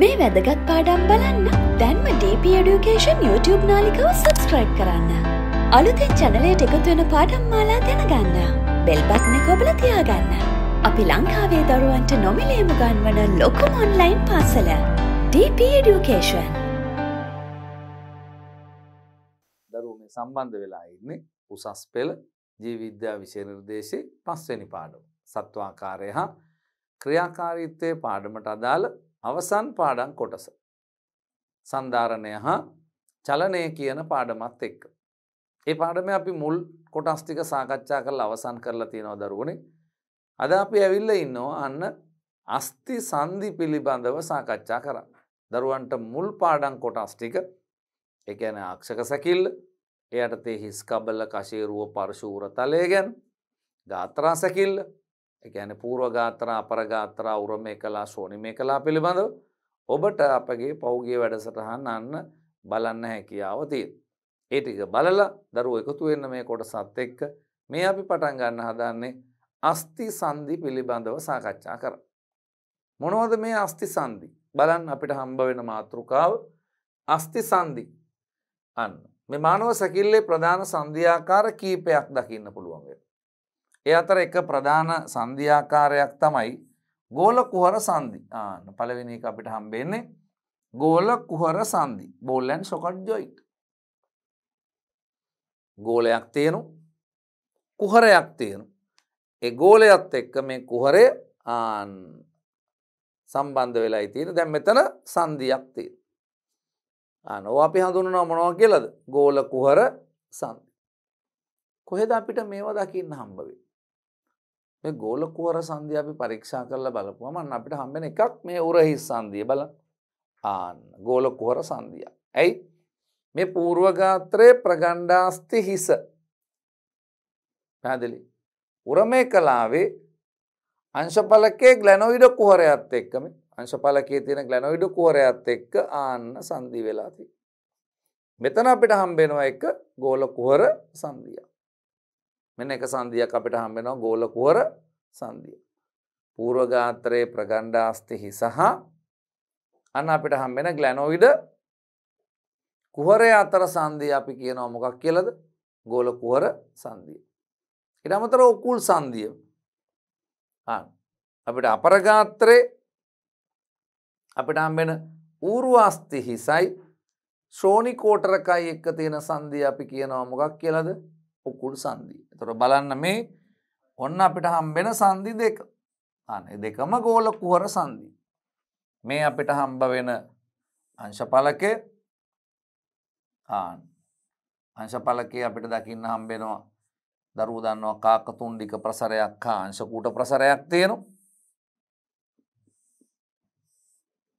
මේ වැදගත් පාඩම් බලන්න දැන්ම DP Education YouTube නාලිකව සබස්ක්‍රයිබ් කරන්න. අලුතෙන් චැනලයට එකතුවෙන පාඩම් මාලා දැනගන්න. බෙල්බත්න කොබල තියාගන්න. අපි ලංකාවේ දරුවන්ට නොමිලේම ගන්වන ලොකුම ඔන්ලයින් පාසල. DP Education. දරුවෝ මේ සම්බන්ධ වෙලා ඉන්නේ උසස් පෙළ ජීවවිද්‍යා විෂය නිර්දේශයේ පස්වෙනි පාඩම. සත්වාකාරය හා ක්‍රියාකාරීත්වයේ පාඩමට අදාළ අවසන් පාඩම් කොටස. සන්ධාරණය හා චලනය කියන පාඩමත් එක්ක. ඒ පාඩම අපි මුල් කොටස්ටික සාකච්ඡා කරලා අවසන් කරලා තියෙනවා දරුවනේ. අද අපි ඇවිල්ල ඉන්නවා අන්න අස්ති සන්ධි පිළිබඳව සාකච්ඡා කරන්න. දරුවන්ට මුල් පාඩම් කොටස්ටික එකන අක්ෂක සැකිල්ල එයට තේ හිස්කබල්ල කශේරුව පර්ශූර තලය ගැන් ගාත්‍රා සැකිල්ල එකන පූර්වගාත්‍රා අපරගාත්‍රා උරමය කලා සෝනිමය කලා පිළිබඳව ඔබට අපගේ පෞගේ වැඩසටහන් අන්න බලන්න හැකියාව තිය. ඒටික බලල දරුව එකතු වෙන්න මේ කොට සත් එක්ක මේ අපි පටන් ගන්න හදන්නේ අස්ති සන්දි පිළිබඳව සාකච්ඡා කර. මොනවද මේ අස්ති සන්දි බලන් අපිට හම්බ වෙන මාතෘකාව අස්ති සන්දි අන්න. මේ මානව සැකිල්ලේ ප්‍රධාන සන්ධ්‍යාකාර කීපයක් දකින්න පුළුවන්ගේ. ඒ අතර එක ප්‍රධාන සන්ධ්‍යාකාරයක් තමයි ගෝල කුහර සන්දි ආන පළවෙනි එක අපිට හම්බෙන්නේ ගෝල කුහර සන්දි බෝල්ලන් සොකට් ජොයිට් ගෝලයක් තියෙනු කුහරයක් තියෙනු ඒ ගෝලයත් එක්ක මේ කුහරය ආන් සම්බන්ධ වෙලා තියෙන දැන් මෙතන සන්ධියක් තියෙන අනෝ අපි හඳුනනවා මොනවා කියලද ගෝල කුහර සන්ධි කොහෙද අපිට මේවා දකින්න හම්බවෙේ මේ ගෝලකුවර සන්ධිය අපි පරීක්ෂා කරලා බලපුවමන් අපිට හම්බෙන එකක් මේ උරහිස් සන්ධිය බල ආන්න ගෝලකුවර සන්ධිය. ඇයි මේ පූර්වගාත්‍රයේ ප්‍රගණ්ඩාස්ති හිස පැදිලි උරමය කලාවේ අංශපලකේ ගලැනොයිඩ කුහරයත් එක්කම අංශපලකේ තියෙන ගලැනොයිඩ කුහරයත් එක්ක ආන්න සන්ධී වෙලාති. මෙතන අපිට හම්බෙනවා එක ගෝල කුහර සන්ධියා. මෙන එක සන්ධියක් අපිට හම්බෙනවා ගෝලකුවර සන්ධිය. පූර්වගාත්‍රයේ ප්‍රගණ්ඩාස්තිහි සහ අන්න අපිට හම්බෙන ගලැනොවිඩ කුහරය අතර සන්ධිය අපි කියනවා මොකක් කියලද ගෝලකුවර සන්ධිය. ඉට අමතර ඔකුල් සන්ධිය අපිට අපරගාත්‍රයේ අපිට අම්බෙන ඌරුවාස්ති හිසයි ශ්‍රෝණිකෝටරකයි එක්ක තියෙන සන්ධිය අපි කියනවා මොකක් කියලද උකුල් සන්දී. තොර බලන්න මේ ඔන්න අපිට හම්බෙන සන්දි දෙක අන දෙකම ගෝල කුවර සන්දී. මේ අපිට හම්බ වෙන අංශපලක ආන් අංශපලකේ අපිට දකින්න හම්බෙනවා දරු දන්නවා කාකතුන්ඩික ප්‍රසරයක් හා අංශකූට ප්‍රසරයක් තියෙනු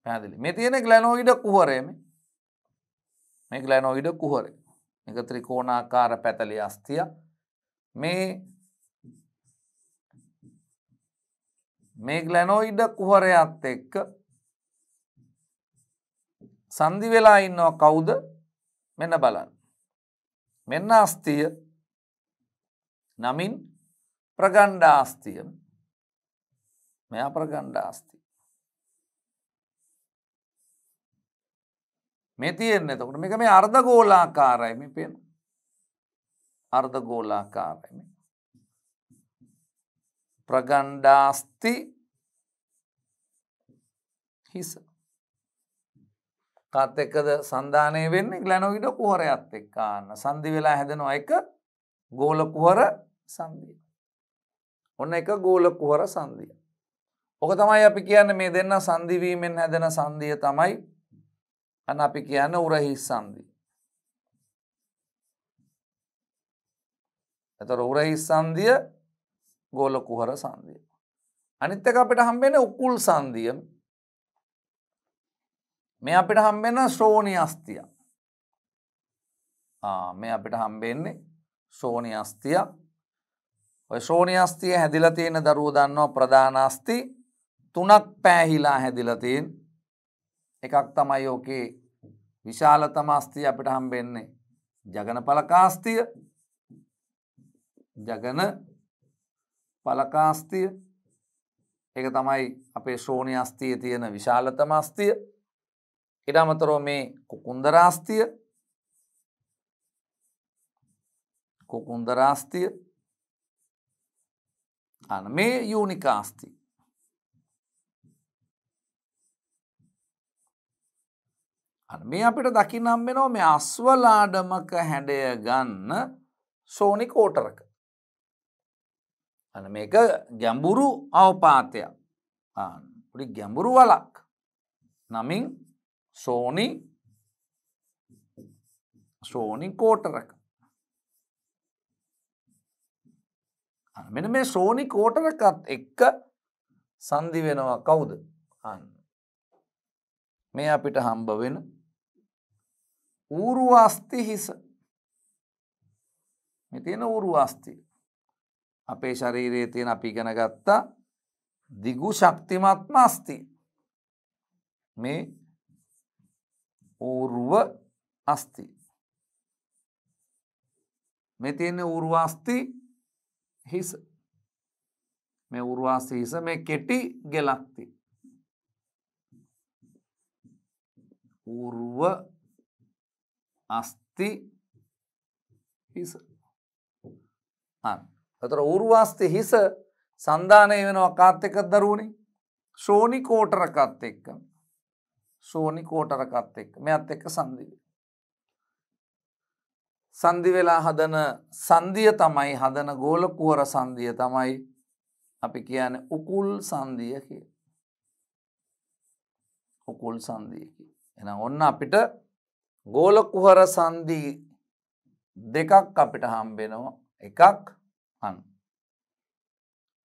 පැදිලි මේ තියෙන ගලනෝයිඩ කුහරේම මේ ගලනෝයිඩ කුහරේ එක ත්‍රිකෝණාකාර පැතලි අස්තිය මේ මේ ගලනොයිඩ කුහරයත් එක්ක සන්දි වෙලා ඉන්නවා කවුද මෙන්න බලන්න. මෙන්න අස්තිය නමින් ප්‍රගණ්ඩාස්තිය මෙයා ප්‍රගණ්ඩාස්තිය. මේ තියෙන්නේ තකොට මේක මේ අර්ධ ගෝලාකාරයි මේ පෙන අර්ධ ගෝලාකාරයි ප්‍රගණ්ඩාස්ති හිස කත් එක්කද සන්ධානය වෙන්න ගලැනොවිට කුහරයත් එක්කාන්න සන්දි වෙලා හැදෙනවා එක ගෝල කුහර සන්දිය ඔන්න එක ගෝල කුහර සන්දිය ඕක තමයි අපි කියන්න මේ දෙන්න සන්දිවීමෙන් හැදෙන සන්දිය තමයි අන්න අපි කියන්න උරහි සන්දි. එතොර උරහි සන්දිය ගෝල කුහර සන්දිය. අනිත්තක අපිට හම්බෙන උකුල් සන්දියම් මේ අපිට හම්බෙන ශ්‍රෝණී අස්තිය මේ අපිට හම්බෙන්නේ ශෝණී අස්තිය ඔය ශෝණී අස්තිය හැදිල තියෙන දරුව දන්නවා ප්‍රධානස්ති තුනක් පෑහිලා හැදිලතියෙන් එකක් තමයි ඕකේ විශාලතම අස්තිය අපිට හම්බෙන්නේ ජගන පලකාස්තිය ජගන පලකාස්තිය එක තමයි අපේ ශ්‍රෝණය අස්තිය තියෙන විශාලතම අස්තිය ඉඩමතරෝ මේ කුකුන්දරාස්තිය කුකුන්දරාස්තිය අන මේ යූනිකාස්තිී මේ අපිට දකිනම් වෙනෝ මේ අස්වලාඩමක හැඩය ගන්න සෝනි කෝටරක. අන මේක ගැඹුරු අවපාතයක් පඩි ගැඹුරු වලක් නමින් සෝනි සෝනි කෝටරක. මෙන මේ සෝනි කෝටරකත් එක්ක සන්ධි වෙනවා කවුද අන්න. මේ අපිට හම්බ වෙන ඌරුවාස්ති හිස මෙතියෙන ඌරුවාස්ති අපේ ශරීරයේ තියෙන අපි ඉගෙන ගත්තා දිගු ශක්තිමත්ම අස්ති මේ ඌරුව අස්ති මේ තියෙන ඌරුවාස්ති හිස මේ ඌරුවාස්ති හිස මේ කෙටි ගෙලක්ති ඌරුව අස්ති හිස තර උරුවාස්ති හිස සන්ධානය වෙනවා කාත් එකක් දරුණි ශෝනි කෝටරකත් එක්ක සෝනි කෝටරකත් එක්ක මෙත් එක්ක සන්දිවි. සන්දිවෙලා හදන සන්දිය තමයි හදන ගෝල කුවර සන්දිය තමයි අපි කියන උකුල් සන්දිය කිය. උකුල් සන්දියකි. එන ඔන්න අපිට ගෝලකුහර සන්දී දෙකක් අපිට හම්බෙනවා එකක් හන්.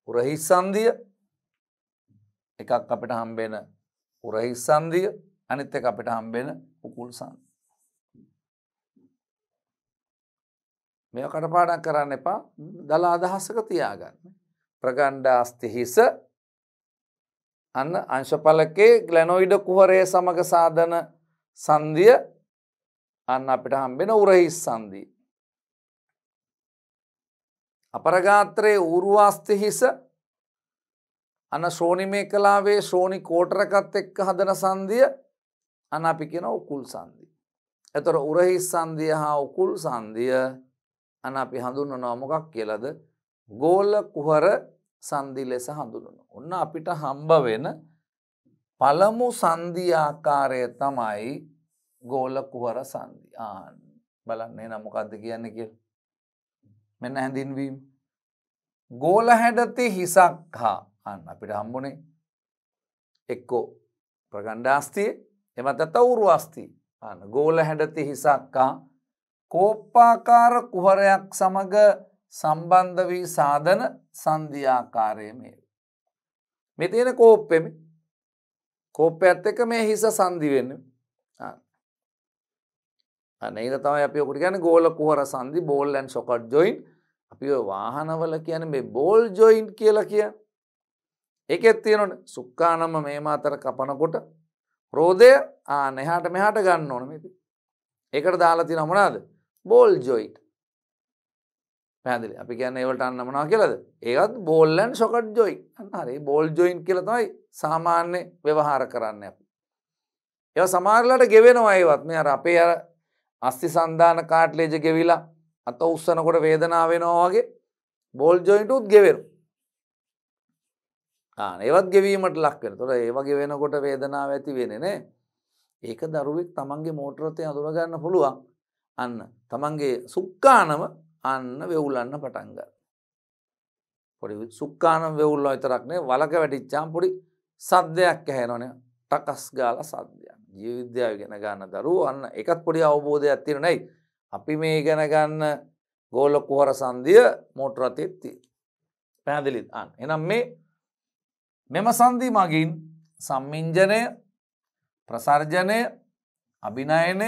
උරහිස් සන්දිය එකක් අපිට හම්බෙන උරහිස් සන්දිය අනිත් එක අපිට හම්බෙන උකුල් සන්දිය. මෙ කටපාඩක් කරන්න එපා දළ අදහස්සක තියාගන්න. ප්‍රගණ්ඩාස්ති හිස අන්න අංශපලකේ ගලනොයිඩ කුහරය සමඟ සාධන සන්දිය අන්න අපිට හම්බෙන උරහිස්සන්දී. අපරගාත්‍රයේ ඌරුවාස්ති හිස අන ශෝනිමේ කලාවේ ශෝනි කෝටරකත් එක්ක හදන සන්දිය අන අපි කියෙන උකුල් සන්දිී. එතොර උරහිස් සන්දිය හා උකුල් සන්දිය අන අපි හඳුන්වනවා මොකක් කියලද ගෝල කුහර සන්දි ලෙස හඳුනන. ඔන්න අපිට හම්බ වෙන පළමු සන්ධියාකාරය තමයි ගෝල කුවර සන්දි ආන් බලන්නේ නමොකක්ද කියන්න කිය මෙන්න හැඳින්වීම් ගෝල හැඩති හිසක් හා අන්න අපිට හම්බුණේ එක්කෝ ප්‍රගණ්ඩාස්තිය එමත තවුරු අස්තිී අන්න ගෝල හැඩති හිසක්කා කෝප්පාකාර කුහරයක් සමඟ සම්බන්ධ වී සාධන සන්ධියාකාරය මේ. මෙතියෙන කෝප්පෙම කෝප්ප ඇත් එක මේ හිස සන්දිවෙන්න අනේද තමයි අපි ඔකට ගැන ගෝල කුවර සන්දි බෝල්ලන් සොකට් ජොයින් අපි වාහනවල කියන මේ බෝල් ජොයින්් කියලා කිය එකත් තියෙනට සුක්කානම්ම මේ අතර කපනකොට රෝධය නැහට මෙහට ගන්න ඕන මෙති එකට දාලති නමනාද බෝල් ජොයිට් පැදිලි අපි කියන්න ඒවට අන්න මනා කියලද ඒත් බෝල්ලන් සොකට් ජොයි හරි බෝල් ජොයින් කියලතයි සාමාන්‍ය ව්‍යවහාර කරන්න අපි. ඒ සමාරලට ගෙවෙනවයිවත් මේ අපේ අර අස්ති සන්ධාන කාට්ලේජ ගෙවිලා අත උස්සනකොට වේදනාව වෙනවා වගේ බෝල් ජොයින්ටුත් ගෙවෙරු. ඒවත් ගෙවීමට ලක්වෙන තොර ඒවගේ වෙනකොට වේදනාව ඇති වෙනනේ ඒක දරුවෙක් තමන්ගේ මෝටරතය අඳුරගන්න පුළුවන් අන්න තමන්ගේ සුක්කානම අන්න වෙවුලන්න පටන්ග. පොඩි සුක්කානම් වෙවුල්ල විතරක්නේ වලක වැටිච්චාම් පොඩි සද්ධයක් ඇහැනොන ටකස් ගාල සද්‍යයක්. ජීවිද්‍යාව ගෙන ගන්න දරු අන්න එකත් පොඩි අවබෝධය ඇතිර නැයි අපි මේ ඉගෙන ගන්න ගෝල කුහර සන්දිය මෝටරතෙත්ති පැහැදිලිත් අන් එනම් මේ මෙම සන්දී මගින් සම්මින්ජනය ප්‍රසර්ජනය අභිනයනය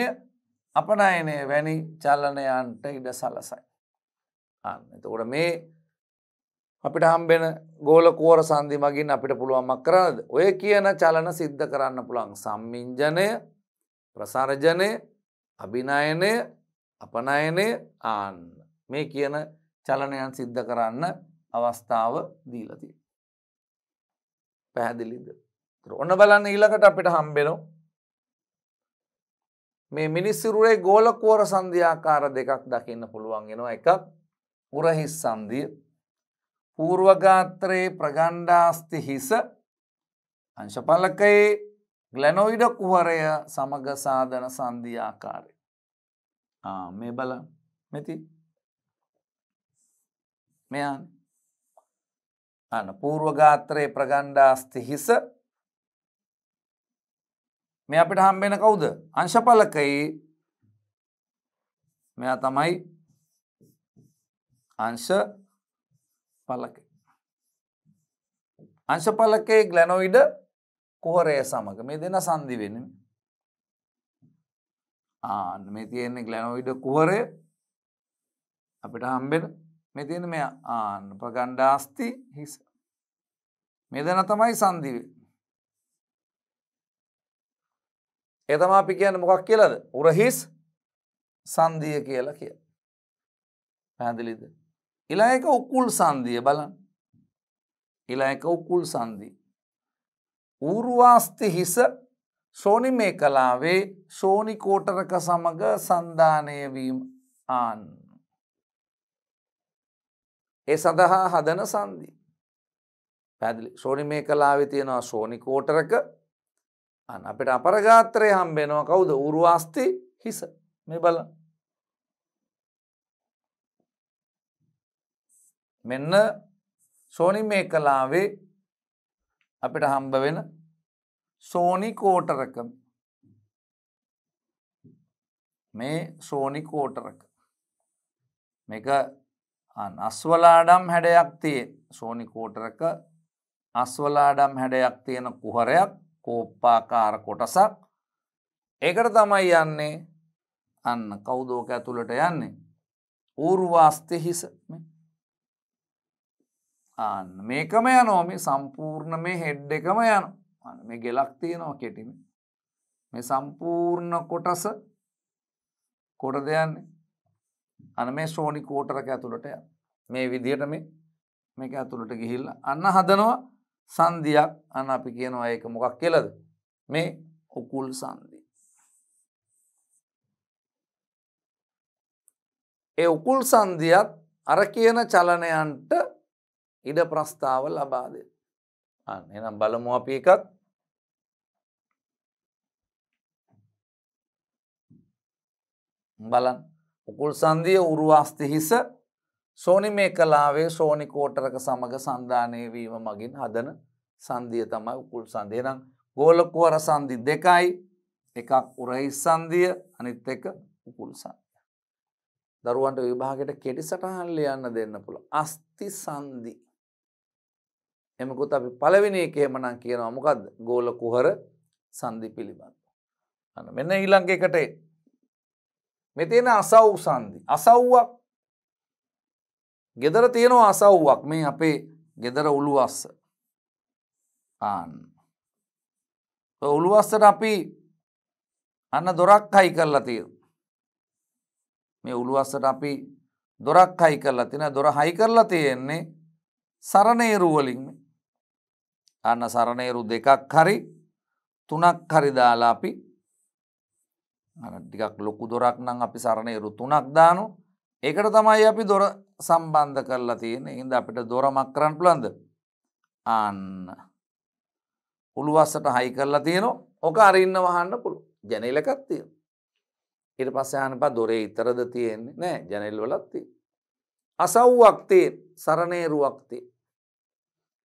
අපනයනය වැනි චල්ලනයන්ට ඉඩ සලසයි. අන්න එතකොට මේ අපිට හම්බෙන ගෝල කෝර සන්දි මගින් අපිට පුළුවන්මක් කරනද. ඔය කියන චලන සිද්ධ කරන්න පුළන් සම්මින්ජනය ප්‍රසාරජනය අභිනායනය අපනයනය ආන්න. මේ කියන චලනයන් සිද්ධ කරන්න අවස්ථාව දීලතිය. පැහැදිලිද. ඔන්න බලන්න ඊලකට අපිට හම්බෙනෝ. මේ මිනිස්සිරුරේ ගෝලකෝර සන්ධ්‍යාකාර දෙකක් දකින්න පුළුවන් ගෙනවා එකක් උරහිස් සන්දිය පූර්වගාත්‍රයේ ප්‍රගණ්ඩාස්ති හිස අංශපලකයේ ගලනොයිඩ කුහරය සමග සාධන සන්ධී ආකාරය. මේ බල මෙති මෙයන් අන පූර්වගාත්‍රයේ ප්‍රගණ්ඩාස්ති හිස මේ අපිට හම්බෙන කවුද අංශපලකයි මෙයා තමයි අංශ පලක අංශපලකේ ගලනොයිඩ කුහරය සමඟ මේ දෙන සන්දි වෙන ආන මේ තියෙන්නේ ගලනොයිඩ කුහරය අපිට හම්බෙන මේ තියෙන මේ ආන්න ප්‍රගණ්ඩාස්ති හිස මෙදන තමයි සන්දිවේ එතම අපි කියන්න මොකක් කියලද උරහිස් සන්දිය කියලා කිය පැදිලිද ඉලා එක උකුල් සන්දිය බලන් ඉලා එක උකුල් සන්දී. ඌරුවාස්ති හිස සෝනි මේ කලාවේ සෝනි කෝටරක සමඟ සන්ධානයවීම් ආන්. ඒ සඳහා හදන සන්දී. පැදිලි සෝනි මේ කලාවෙ තියෙනවා සෝනි කෝටරක අන් අපට අපරගාත්‍රය හම්බෙනවා කවුද ඌරුවාස්ති හිස මේ බලන්න. මෙන්න සෝනි මේකලාවේ අපිට හම්බ වෙන සෝනි කෝටරක මේ සෝනි කෝටරක මේක අස්වලාඩම් හැඩයක් තිය සෝනි කෝටරක අස්වලාඩම් හැඩයක් තියෙන කුහරයක් කෝප්පාකාර කොටසක් ඒකට තමයි යන්නේ අන්න කෞදෝක ඇතුළට යන්නේ ඌර්වාස්තය හිස මේ ආන්න මේකම යනෝ මේ සම්පූර්ණ මේ හෙඩ් එකම යන අන්න මේ ගෙලක් තියෙනවා කෙටිම මේ සම්පූර්ණ කොටස කොට දෙයන්නේ අන මේ ශ්‍රෝණි කෝටරක ඇතුළට ය මේ විදියට මේ මේක ඇතුළට ගිහිල්ල අන්න හදනවා සන්ධයක් අන්න අපි කියනවා ඒක මොකක් කෙලද මේ ඔකුල් සන්ධී. ඒ උකුල් සන්ධියත් අර කියන චලනයන්ට ඉඩ ප්‍රස්ථාව ලබාද අන්න එනම් බලමු අපි එකත් බලන් උකුල් සන්දිය උරුවාස්ති හිස සෝනිමේ කලාවේ සෝනි කෝටරක සමඟ සන්ධානය වීම මගින් හදන සන්දිය තමයි උකුල් සන්දිය නම් ගෝලකුවර සන්දි දෙකයි එකක් උරහිස් සන්දිය අනිත් එක උකුල් සන්දිය. දරුවන්ට විභාගයට කෙටි සටහන්ල යන්න දෙන්න පුළ අස්ති සන්දිී එමකුත් අපි පළවෙනි එකේමනම් කියනවා මොකක්ද ගෝල කුහර සන්ධි පිළිබඳ. අන්න මෙන්න ඊළඟ එකට මෙතන අසව් සන්ධි. අසව්වක්. gedara තියෙනවා අසව්වක් මේ අපේ gedara උළුවස්ස. ආන්න. ඔය උළුවස්සට අපි අන්න දොරක් හයි කරලා තියෙනවා. මේ උළුවස්සට අපි දොරක් හයි කරලා තියෙනවා. දොර හයි කරලා තියෙන්නේ සරණේරුවලින් මේ අන්න සරණේරු දෙකක් හරි තුනක් හරිදාලා අපි ටිකක් ලොකු දොරක් නම් අපි සරණේරු තුනක් දානු ඒකට තමයි අපි දොර සම්බන්ධ කරලා තියෙන ඉඳ අපිට දොර මක්කරන් පුළන්ද අන්න උළුවස්සට හයි කරලා තියෙනවා ඕක අරඉන්න වහන්න පුළු ජනලකත් තියෙන ඉට පස්සයන පා දොරේ ඉතරද තියෙන්නේ නෑ ජැනෙල් වලත්ති අසව්වක්තේ සරණේරුවක්තේ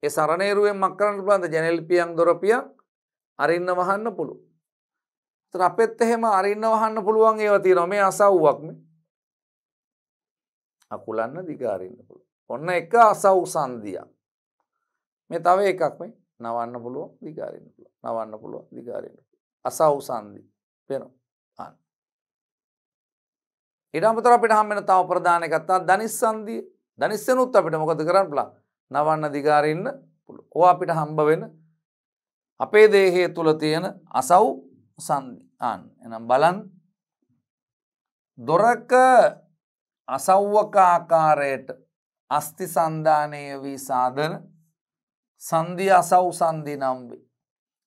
ඒ සරණේරුවෙන් මක්කරන්න පුළන්ද ජැනල්පියන් දොරපියන් අරින්න වහන්න පුළු. අපෙත් එහෙම අරින්න වහන්න පුළුවන් ඒවති නොමේ අසව්වක්ම අකුලන්න දිගාරන්න පුළු. ඔන්න එක අසව් සන්දියක්. මේ තව එකක් මේ නවන්න පුළුව දිගාරන්න පුළුව නවන්න පුළුව දිගාරන්න අසව් සන්දි පෙනු අන්න. ඉඩම්පතර අපිට හම්මෙන තව ප්‍රධානකත්තා දනිස් සන්දිය දනිස්සනුත් අපිට මොකද කරන්න පලා නවන්න දිගාරන්න ඕ අපිට හම්බ වෙන අපේ දේහය තුළ තියෙන අසව් සන්ආන් එනම් බලන් දොරක අසව්වකාකාරයට අස්ති සන්ධානය වී සාධන සන්ධී අසව් සන්ධී නම්බි.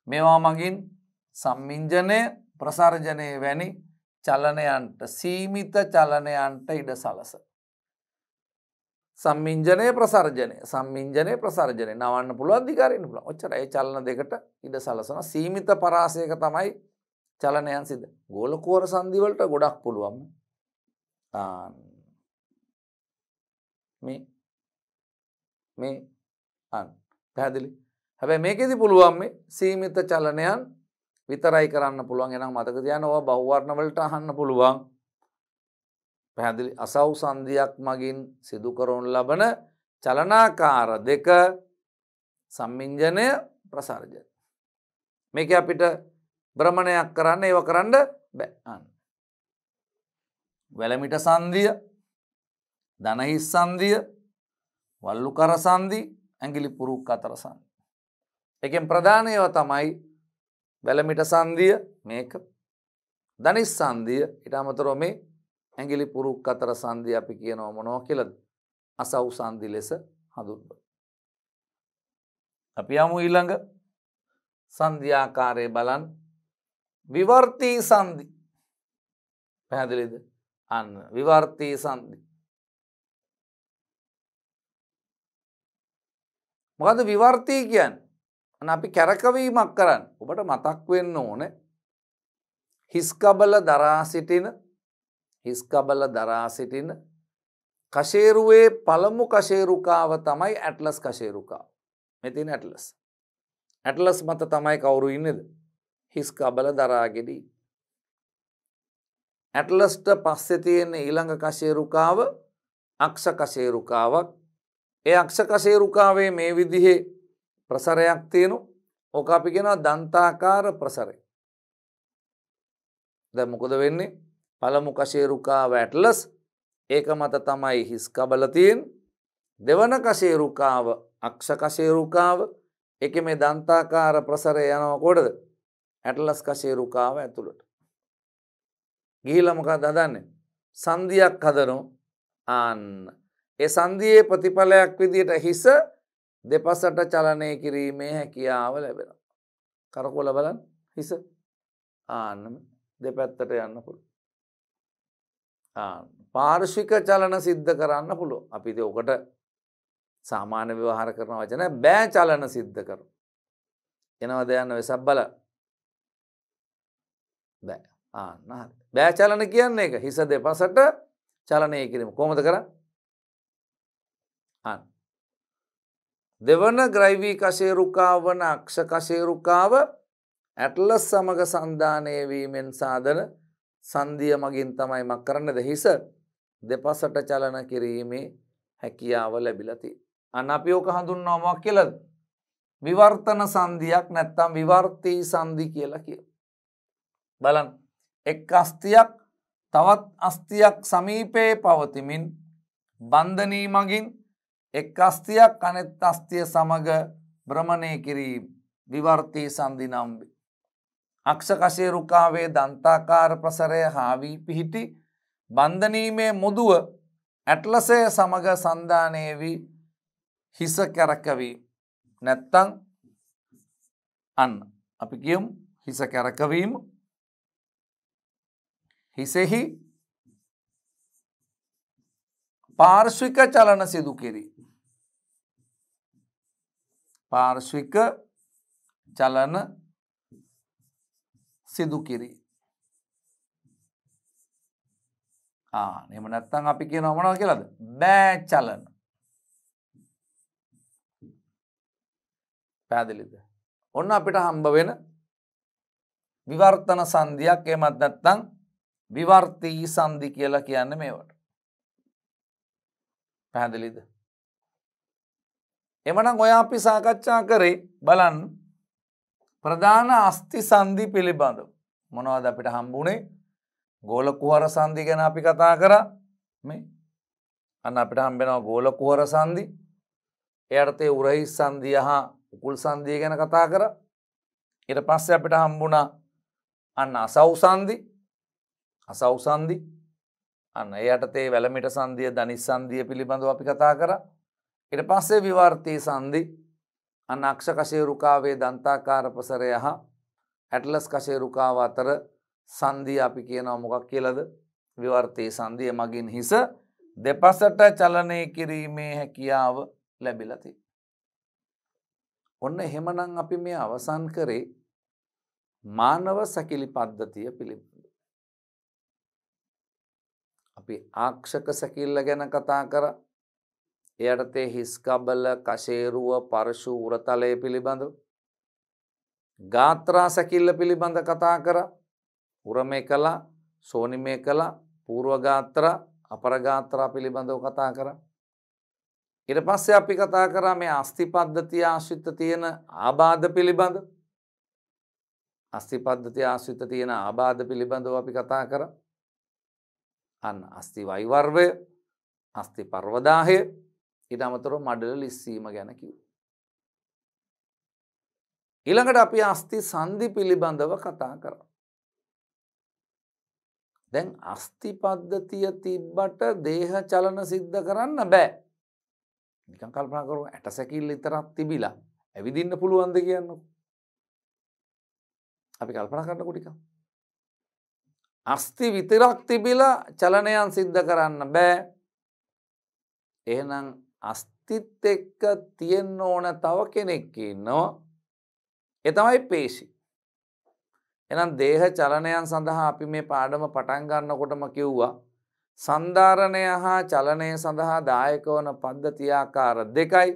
මේවා මගින් සම්මින්ජනය ප්‍රසර්ජනය වැනි චලනයන්ට සීමිත චලනයන්ට ඉඩ සලස. සම්මින්ජනය ප්‍රසර්ජනය සම්මින්ජනය ප්‍රසර්ජනය නවන්න පුළුවන් දිකාරන්න පුළ ඔච්චරයි චලන දෙකට ඉඩ සලසන සීමිත පරාසයක තමයි චලනයන් සිද ගෝලකුවර සන්දිවලට ගොඩක් පුළුවන් මේ මේ අන් පැදිලි හැබැ මේකෙදි පුළුවන් මේ සීමිත චලනයන් විතරයි කරන්න පුළුවන් එනම් මතක තියනවා බෞ්වර්ණවලට අහන්න පුළුවන් පැහැදිලි අසව් සන්ධයක් මගින් සිදුකරවන ලබන චලනාකාර දෙක සම්මින්ජනය ප්‍රසර්ජ. මේක අපිට බ්‍රමණයක් කරන්න ඒව කරන්න බැන්. වැලමිට සන්දිය දනහිස් සන්දිය වල්ලු කරසන්දි ඇගිලි පුරුක් අතර සන්දි. එකෙන් ප්‍රධානයව තමයි වැලමිට සන්දිය මේක දනිස් සන්දිය ඉටාමතරෝ මේ ඇඟිලි පුරුක් අතර සන්ධි අපි කියනවා මොනෝ කියලද අසව් සන්ධි ලෙස හඳුන්ව. අපි යමු ඊළඟ සන්ධ්‍යාකාරය බලන් විවර්තී සන්ධි පැහැදිලිද අන්න විවර්තී සන්ධි. මොකද විවර්තී කියන් අපි කැරකවීමක් කරන්න ඔබට මතක් වෙන්න ඕන හිස්කබල දරා සිටින හිස්කබල දරා සිටින කශේරුවේ පළමු කශේරුකාව තමයි ඇටලස් කශේරුකා මෙතින් ඇටලස් ඇටලස් මත තමයි කවුරු ඉන්නද හිස්කබල දරාගෙඩී ඇටලස්ට පස්සෙ තියෙන ඊළඟ කශේරුකාව අක්ෂ කශේරුකාවක් ඒ අක්ෂ කශේරුකාවේ මේ විදිහේ ප්‍රසරයක් තියෙනු ඕක අපිගෙනවා දන්තාකාර ප්‍රසරය ද මොකද වෙන්නේ පළමු කශේ රුකාව ඇටලස් ඒක මත තමයි හිස් කබලතියෙන් දෙවන කශේ රුකාව අක්ෂකශේ රුකාව එක මේ දන්තාකාර ප්‍රසරය යනව කොටද ඇටලස් කශේ රුකාව ඇතුළට. ගිහිලමකා දදන්නේ සන්ධියක් හදනු ආන්න. ඒ සන්ධයේ ප්‍රතිඵලයක් විදියට හිස දෙපසට චලනය කිරීමේ හැකියාව ලැබෙන. කරකොල බලන් හිස ආන්නම දෙපැත්තට යන්න පුළු. පාර්ශික චලන සිද්ධ කරන්න පුළුව අපිති ඕකට සාමාන්‍ය විවාහර කරන වචන බෑ චලන සිද්ධ කරු එනවද යන්න වෙසක් බල බෑ ආන්න බෑ චලන කියන්නේ එක හිස දෙ පසට චලනය කිරීම කොමද කර අන්න දෙවන ග්‍රයිවී කශේරුකාව වන අක්ෂ කශේරුකාව ඇටලස් සමඟ සන්ධානයවීමෙන් සාධන සන්ධිය මගින් තමයි මක් කරන්නද හිස දෙපසට චලන කිරීමේ හැකියාව ලැබිලති. අන්න අපි ඕක හඳුන්වමක් කියලද. විවර්තන සන්ධියක් නැත්තම් විවර්තී සන්ධි කියලා කිය. බලන් එක් අස්තියක් තවත් අස්තියක් සමීපයේ පවතිමින් බන්ධනී මගින් එක් අස්තියක් අනෙත් අස්තිය සමග භ්‍රමණය කිරීම විවර්තී සන්ධි නම්බි. අක්ෂකශය රුකාවේ දන්තාකාර ප්‍රසරය හාවී පිහිටි බන්ධනීමේ මුදුව ඇටලසය සමඟ සන්ධානයවී හිස කැරකවී නැත්තං අන්න අපි කියම් හිස කැරකවීම හිසෙහි පාර්ශ්වික චලන සිදු කිරී පාර්ශ්වික චලන සිදු කිරි. එම නැත්තං අපි කියන මොනව කියලද බෑ චලන පැදිලිද ඔන්න අපිට හම්බ වෙන විවර්තන සන්ධියක් එමත් නැත්තං විවර්තී සන්ධි කියලා කියන්න මේවට පැහැදිලිද එමනම් ඔයා අපි සාකච්ඡා කරේ බලන්න ප්‍රධාන අස්ති සන්ධි පිළිබඳ. මොනවද අපිට හම්බුණේ ගෝලකුවර සන්ධි ගැන අපි කතා කර මේ අන්න අපිට හම්බෙනවා ගෝලකුවර සන්ධි එයටතේ උරහි සන්ධිය හා උකුල් සන්ධිය ගැන කතා කර ඉට පස්ස අපිට හම්බුණා අන්න අසවසන්දි අසවසන්දි අන්න එයටතේ වැළමිට සන්ධිය දනිස් සන්ධිය පිළිබඳව අපි කතා කර ඉට පස්සේ විවර්තී සන්ධි අන්න අක්ෂ කශේරුකාවේ දන්තාකාර පසරය හා ඇටලස් කශේරුකාව අතර සන්ධී අපි කියනවා මොකක් කියලද විවර්තයේ සන්ධිය මගින් හිස දෙපසට චලනය කිරීමේ හැකියාව ලැබිලති. ඔන්න එහෙමනං අපි මේ අවසන් කරේ මානව සැකිලි පද්ධතිය පිළිබඳ. අපි ආක්ෂක සැකිල්ල ගැන කතා කර ඒ යටතේ හිස්කබල කශේරුව පරශු උරතලය පිළිබඳ ගාත්‍රා සැකිල්ල පිළිබඳ කතා කර උරමය කලා සෝනිමය කලා පූර්වගාත්‍ර අපරගාත්‍රා පිළිබඳව කතා කර ඉට පස්සේ අපි කතා කරා මේ අස්තිපද්ධති ආශිත්ත තියෙන ආබාධ පිළිබඳ අස්තිපද්ධති ආශිත්ත තියෙන ආබාධ පිළිබඳව අපි කතා කර අන්න අස්ති වයිවර්වය අස්ති පර්වදාහය ඊට අමතරව මඩල ලිස්සීම ගැන කිව්වා. ඊළඟට අපි අස්ති සංදි පිළිබඳව කතා කරා. දැන් අස්ති පද්ධතිය තිබ්බට දේහ චලන සිද්ධ කරන්න බෑ. නිකන් කල්පනා කරු ඇට සැකිල්ල විතරක් තිබිලා ඇවිදින්න පුළුවන්ද කියන්නකො. අපි කල්පනා කරන්නකො ටිකක්. අස්ති විතරක් තිබිලා චලනයන් සිද්ධ කරන්න බෑ. එහෙනම් අස්තිත් එක්ක තියෙන්න ඕන තව කෙනෙක් ඉන්නවා එතමයි පේශි. එනම් දේහ චලනයන් සඳහා අපි මේ පාඩම පටන් ගන්නකොටම කිව්වා. සන්ධාරණය හා චලනය සඳහා දායක වන පද්ධතියාකාර දෙකයි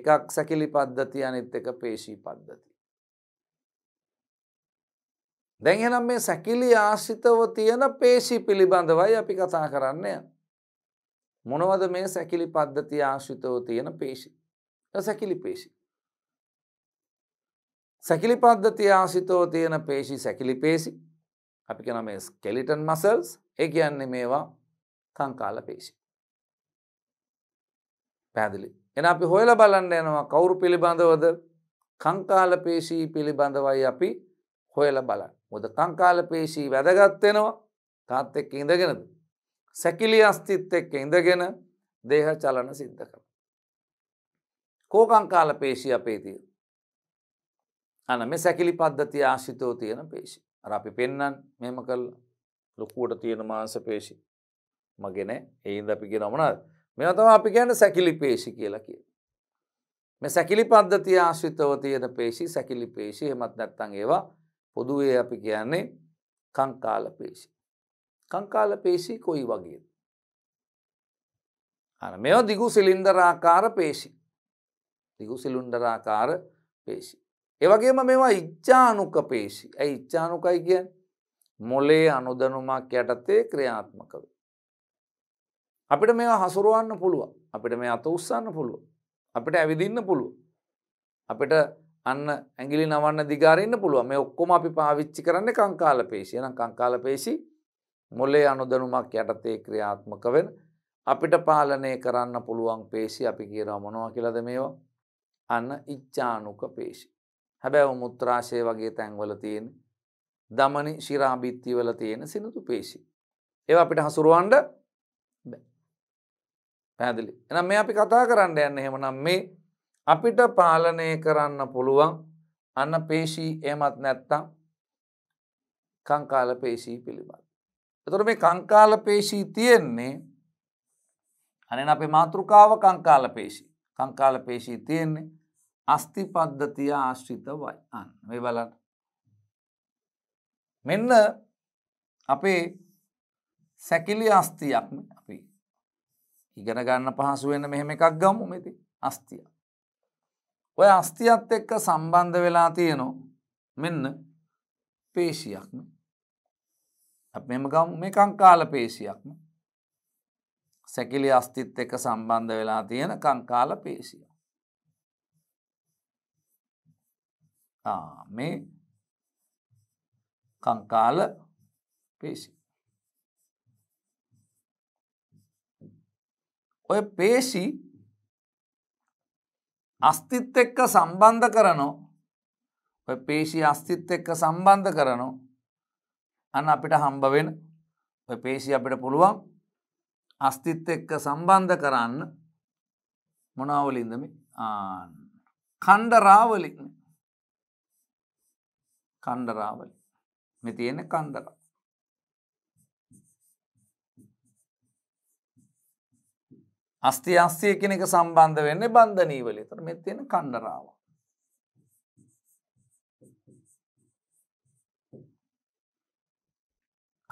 එකක් සැකිලි පද්ධති අනිත් එක පේශී පද්ධති. දැන්හෙනම් මේ සැකිලි ආශිතව තියෙන පේශී පිළිබඳවයි අපි කතා කරන්නේ. මොනවද මේ සැකිලි පද්ධතිය ආශ්‍රිතව තියෙන පේශි සැකිලි පේශි. සැකිලි පද්ධතිය ආශිතෝ තියෙන පේශි සැකිලි පේසි අපි කන මේ ස්කෙලිටන් මසල්ස් ඒ කියන්නේ මේවා කංකාල පේශි. පැදිලි එන අපි හොයල බලන්න යනවා කවුරු පිළිබඳවද කංකාල පේශී පිළිබඳවයි අපි හොයල බලන්න මුද කංකාල පේශී වැදගත්වෙනවා තාත් එක්ක ඉඳගෙනද සැකිලිය අස්තිත් එක්ක ඉඳගෙන දේහ චලන සිද්ධ කර. කෝකංකාල පේශී අපේ තිය. අන මේ සැකිලි පද්ධති ආශිතෝ තියෙන පේශි. අර අපි පෙන්නන් මෙම කල් ලොකුවට තියෙන මාංස පේශි. මගෙන එයින්ද අපි කියෙන මනද මෙ තම අපි ගැන සැකිලි පේශි කියලා කිය. මේ සැකිලි පද්ධති ආශිතව තියෙන පේශි සැකිලි පේශි හෙමත් නැත්තන් ඒවා පොදුවේ අපි කියන්නේ කංකාල පේශි. කංකාල පේශී කොයි වගේද. අන මෙ දිගු සිලින්දරාකාර පේශි. දිගු සිලුන්ඩරාකාර පේශි. ඒවගේම මෙවා ඉච්චානුක පේශි ඇයි ඉච්චානුකයි කිය මොලේ අනුදනුමක් යටතේ ක්‍රියාත්මකව. අපිට මේ හසුරුවන්න පුළුව අපිට මේ අත උස්සන්න පුළුව අපිට ඇවිදින්න පුළුව අපිට අන්න ඇගිලි නවන්න දිගාරන්න පුළුව මේ ඔක්කොම අපි පාවිච්චි කරන්න කංකාල පේශයන කංකාල පේශී මොලේ අනුදනුමක් යටතේ ක්‍රියාත්මක වෙන අපිට පාලනය කරන්න පුළුවන් පේශි අපි කියනවා මොනවා කියලද මේෝ අන්න ඉච්චානුක පේශි. හැබැව මුත්‍රාශය වගේ තැන්වල තියෙන දමනි ශිරාභිත්ති වල තියෙන සිනතු පේශි. ඒ අපිට හසුරුවන්ඩ පැදිලි එනම් මේ අපි කතා කරන්න යන්න හෙමනම් මේ අපිට පාලනය කරන්න පුළුවන් අන්න පේශී ඒමත් නැත්තම් කංකාල පේශී පිළිබඳ. එතොට මේ කංකාල පේශී තියෙන්නේ අනෙන් අපේ මාතෘකාව කංකාල පේශී කංකාල පේශී තියෙන්නේ අස්ති පද්ධතිය ආශ්‍රිත වයි අන් මේ බලන්න මෙන්න අපේ සැකිලි අස්තියක්ම අපි ඉගෙන ගන්න පහසුවෙන්න මෙහෙම එකක් ගමු මෙති අස්තිය ඔය අස්තියත් එක්ක සම්බන්ධ වෙලා තියනවා මෙන්න පේශියක්ම මෙම ගම් මේ කංකාල පේශයක්ම සැකිලි අස්තිත් එක සම්බන්ධ වෙලා තියෙන කංකාල පේශය මේ කංකාල පේශි ඔය පේශි අස්තිත් එක්ක සම්බන්ධ කරනෝ ඔය පේශී අස්තිත් එක්ක සම්බන්ධ කරනවා අන්න අපිට හම්බවෙන පේශි අපිට පුළුවන් අස්තිත් එක්ක සම්බන්ධ කරන්න මොනවලින්දම ආන්න කණ්ඩරාවලින් කණ්ඩරාවලි මෙ තියෙන කන්දර අස්ති අස්තිය කෙනෙක සම්බන්ධ වෙන්න බන්ධනීවලි තර මෙ තියෙන කණ්ඩරාව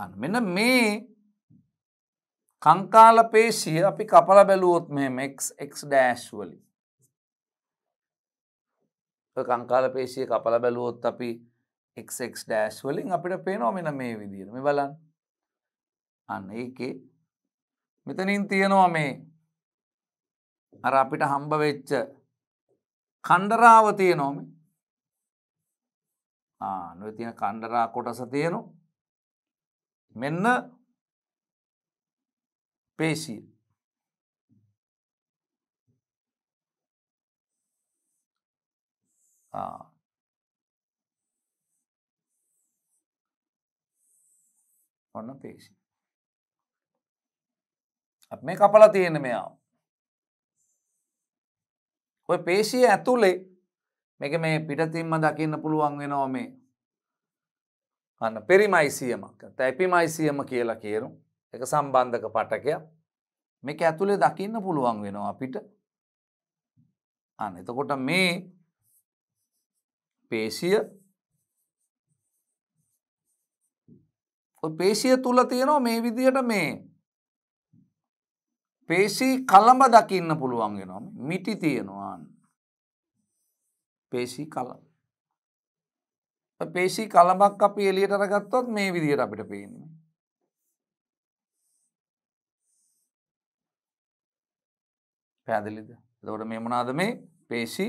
අන්න මෙන මේ කංකාල පේශය අපි කපල බැලුවොත් මෙම එක් ඩෑශ් වලි කංකාල පේශය කපල බැලුවොත් අපි එක් ඩෑශ් වලින් අපිට පේනෝ මෙන මේ විදිරම බලන් අන්න ඒකේ මෙතනින් තියෙනවා මේ අර අපිට හම්බ වෙච්ච කණ්ඩරාව තියනෝම ආනුව තියෙන කණ්ඩරා කොටස තියනවා මෙන්න පේශී ඔන්න පේශී මේ කපල තියෙන මෙයා ඔය පේශය ඇතුලේ මේක මේ පිටතින්ම දකින්න පුළුවන් වෙනවා මේ අන්න පෙරිමයිසියමක් තැපිමයිසියම කියලා කියරු එක සම්බන්ධක පටකයක් මේක ඇතුළේ දකින්න පුළුවන් වෙනවා අපිට අන්න එතකොට මේ පේශය පේශය තුළ තියෙනවා මේ විදිහට මේ පේශී කළඹ දකින්න පුළුවන් වෙනවා මිටි තියෙනවාන් පේශී කළම් පේශී කළමක් අපි එලියට අරගත්තොත් මේ විදිහයට අපිට පේන්නේ. පැදිලිද දොට මේ මනාද මේ පේශි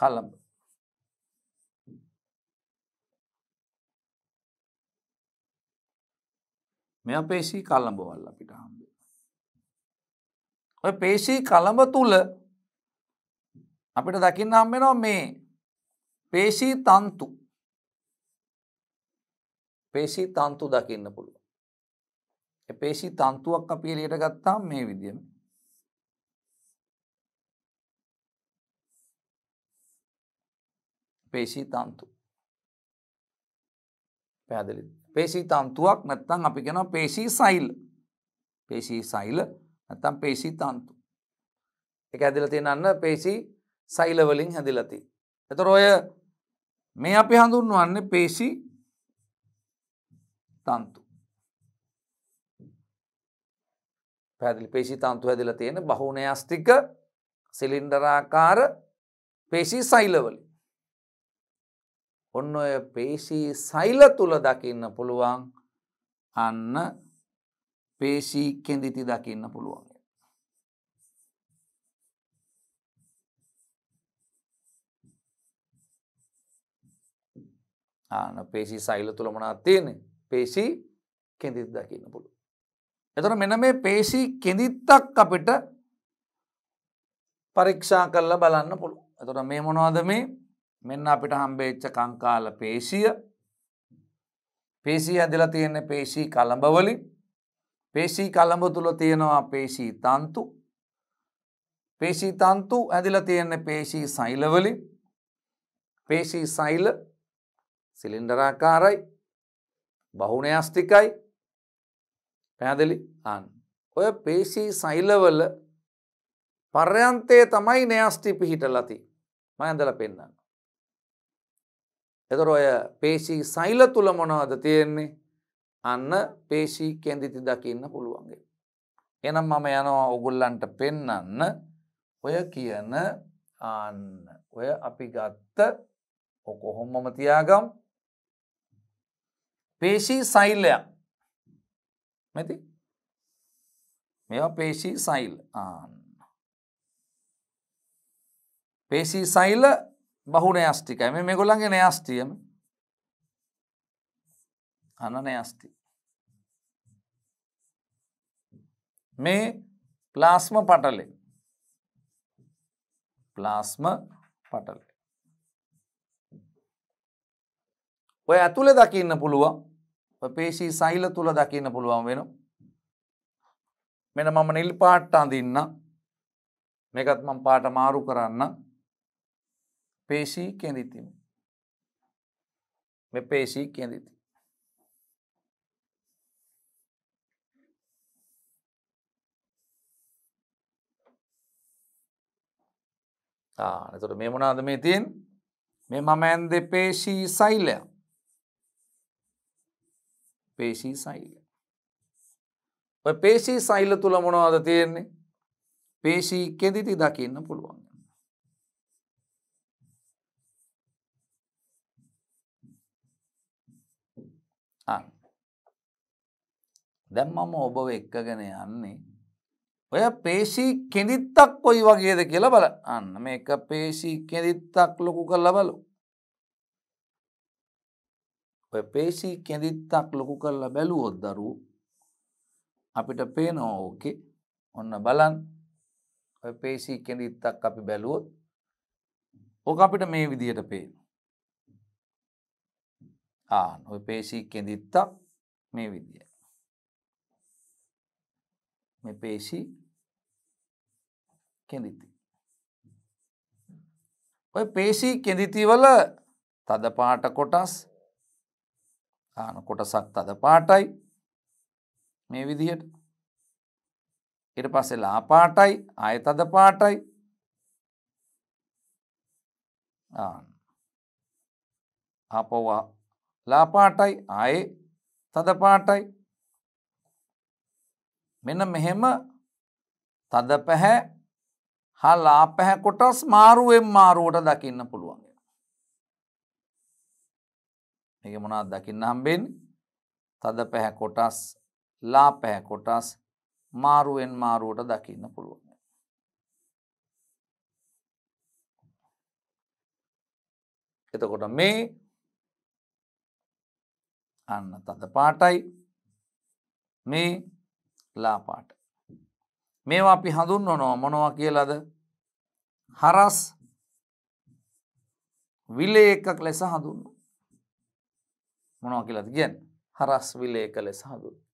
කල්ලඹ මෙ පේශී කල්ලඹ වල්ල අපිට හම්බ ඔය පේශී කළඹ තුළ අපිට දකින්න හම්බෙනවා මේ පේශී තන්තු පේශී තන්තු දකින්න පුළුව පේශී තන්තුවක් අපි එලියට ගත්තා මේ විදිම පේශී තන්තු පැදලි පේශී තන්තුවක් නැත්තං අපි කෙන පේශී සයිල් පේශී සයිල නැතම් පේශී තන්තු එක ඇදිල තියෙනන්න පේශී සයිලවලින් හැදිලතිී එතර ඔය මේ අපි හඳුන්වන්නේ පේශි තන්තු පැදිලි පේශි තන්තු ඇදිල තියෙන බහුණයස්තික සිලින්ඩරාකාර පේශී සෛලවලි ඔන්න ඔය පේශී සෛල තුළ දකින්න පුළුවන් අන්න පේශී කෙදිති දකින්න පුළුවන් ආන පේශී සයිල තුළ මනාත් තියෙන පේශී කෙදිත් දකින්න පුළු. එතන මෙන මේ පේශී කෙදිත්තක් අපිට පරීක්ෂා කරලා බලන්න පුළු. එතොට මේ මොනවාද මේ මෙන්න අපිට හම්බේච්ච කංකාල පේශිය පේශී ඇදිලා තියෙන පේශී කළඹවලි පේශී කළඹ තුළ තියෙනවා පේශී තන්තු පේශී තන්තු ඇදිලා තියෙන පේශී සෛලවලි පේශී සෛල සිලින්ඩරාකාරයි බහුණයස්ටිකයි පැහැදිලි අන්. ඔය පේශී සෛලවල පර්යන්තයේ තමයි නෑස්ටි පිහිටලති ම ඇඳල පෙන්න්න. එතර ඔය පේශී සෛල තුළ මොනවද තියෙන්නේ අන්න පේශී කෙන්දිති දකින්න පුළුවන්ගේ. එනම් මම යනවා ඔගුල්ලන්ට පෙන්නන්න ඔය කියන අන්න ඔය අපි ගත්ත ඔකොහොම්මම තියාගම් පේශී සෛල්ලයක් මෙති මෙවා පේශී සයිල් ආන්න පේශී සෛල්ල බහු නෑස්ටිකයි මේ මෙගොල්ලන්ගේ නෑස්ටියම අන නෑස්ටි මේ ප්ලාස්ම පටලෙ ප්ලාස්ම පටලෙ ඔය ඇතුළ දකින්න පුළුවන් පේශී සයිල තුළ දකින්න පුළුවන් වෙන මෙන මම නිල් පාට්ට අඳන්න මේකත් මං පාට මාරු කරන්න පේශී කෙදිතිම මෙ පේශී කෙදිති එතට මේ මොනාද මේ තියෙන් මේ මම ඇන්ද පේශී සයිලයක් පේශී සෛල. ඔය පේශී සෛල තුළ මොනවාද තියෙන්නේ පේශී කෙදිති දකින්න පුළුවන්. දැම් මම ඔබව එක්කගෙන යන්නේ ඔය පේශී කෙදිත්තක් කොයි වගේද කියලා බල අන්න මේ එක පේශී කෙදිත්තක් ලොකු කල්ල බලු ඔය පේශී කෙඳිත්තක් ලොකු කරලා බැලුවොත් දරු අපිට පේනෝ ඕකෙ ඔන්න බලන් ඔය පේශී කෙඳිත්තක් අපි බැලුවොත් ඕක අපිට මේ විදියට පේන ආ ඔය පේශී කෙඳිත්තක් මේ විදිය මේ පේශී කෙඳිති ඔය පේශී කෙඳිති වල තද පාට කොටස් කාන කොටසක් තද පාටයි මේ විදිහට ඉට පස්සේ ලාපාටයි අය තද පාටයි අපවා ලාපාටයි අය තද පාටයි මෙන මෙහෙම තද පැහැ හා ලා පැහැ කොටස් මාරුවෙන් මාරුවට දකින්න පුළුවන් එක මොනාත් දකින්න හම්බෙන් තද පැහැ කොටස් ලා පැහැ කොටස් මාරුවෙන් මාරුවට දකින්න පුළුවන්. එතකොට මේ අන්න තද පාටයි මේ ලාපාට. මේවා අපි හඳුන්න නොව මොනවා කියලද හරස් විලේ එකක් ලෙස හඳුන්නු. මොනවා කියලාද කියන්නේ? හරස් විලේක ලෙස හඳුන්වනවා.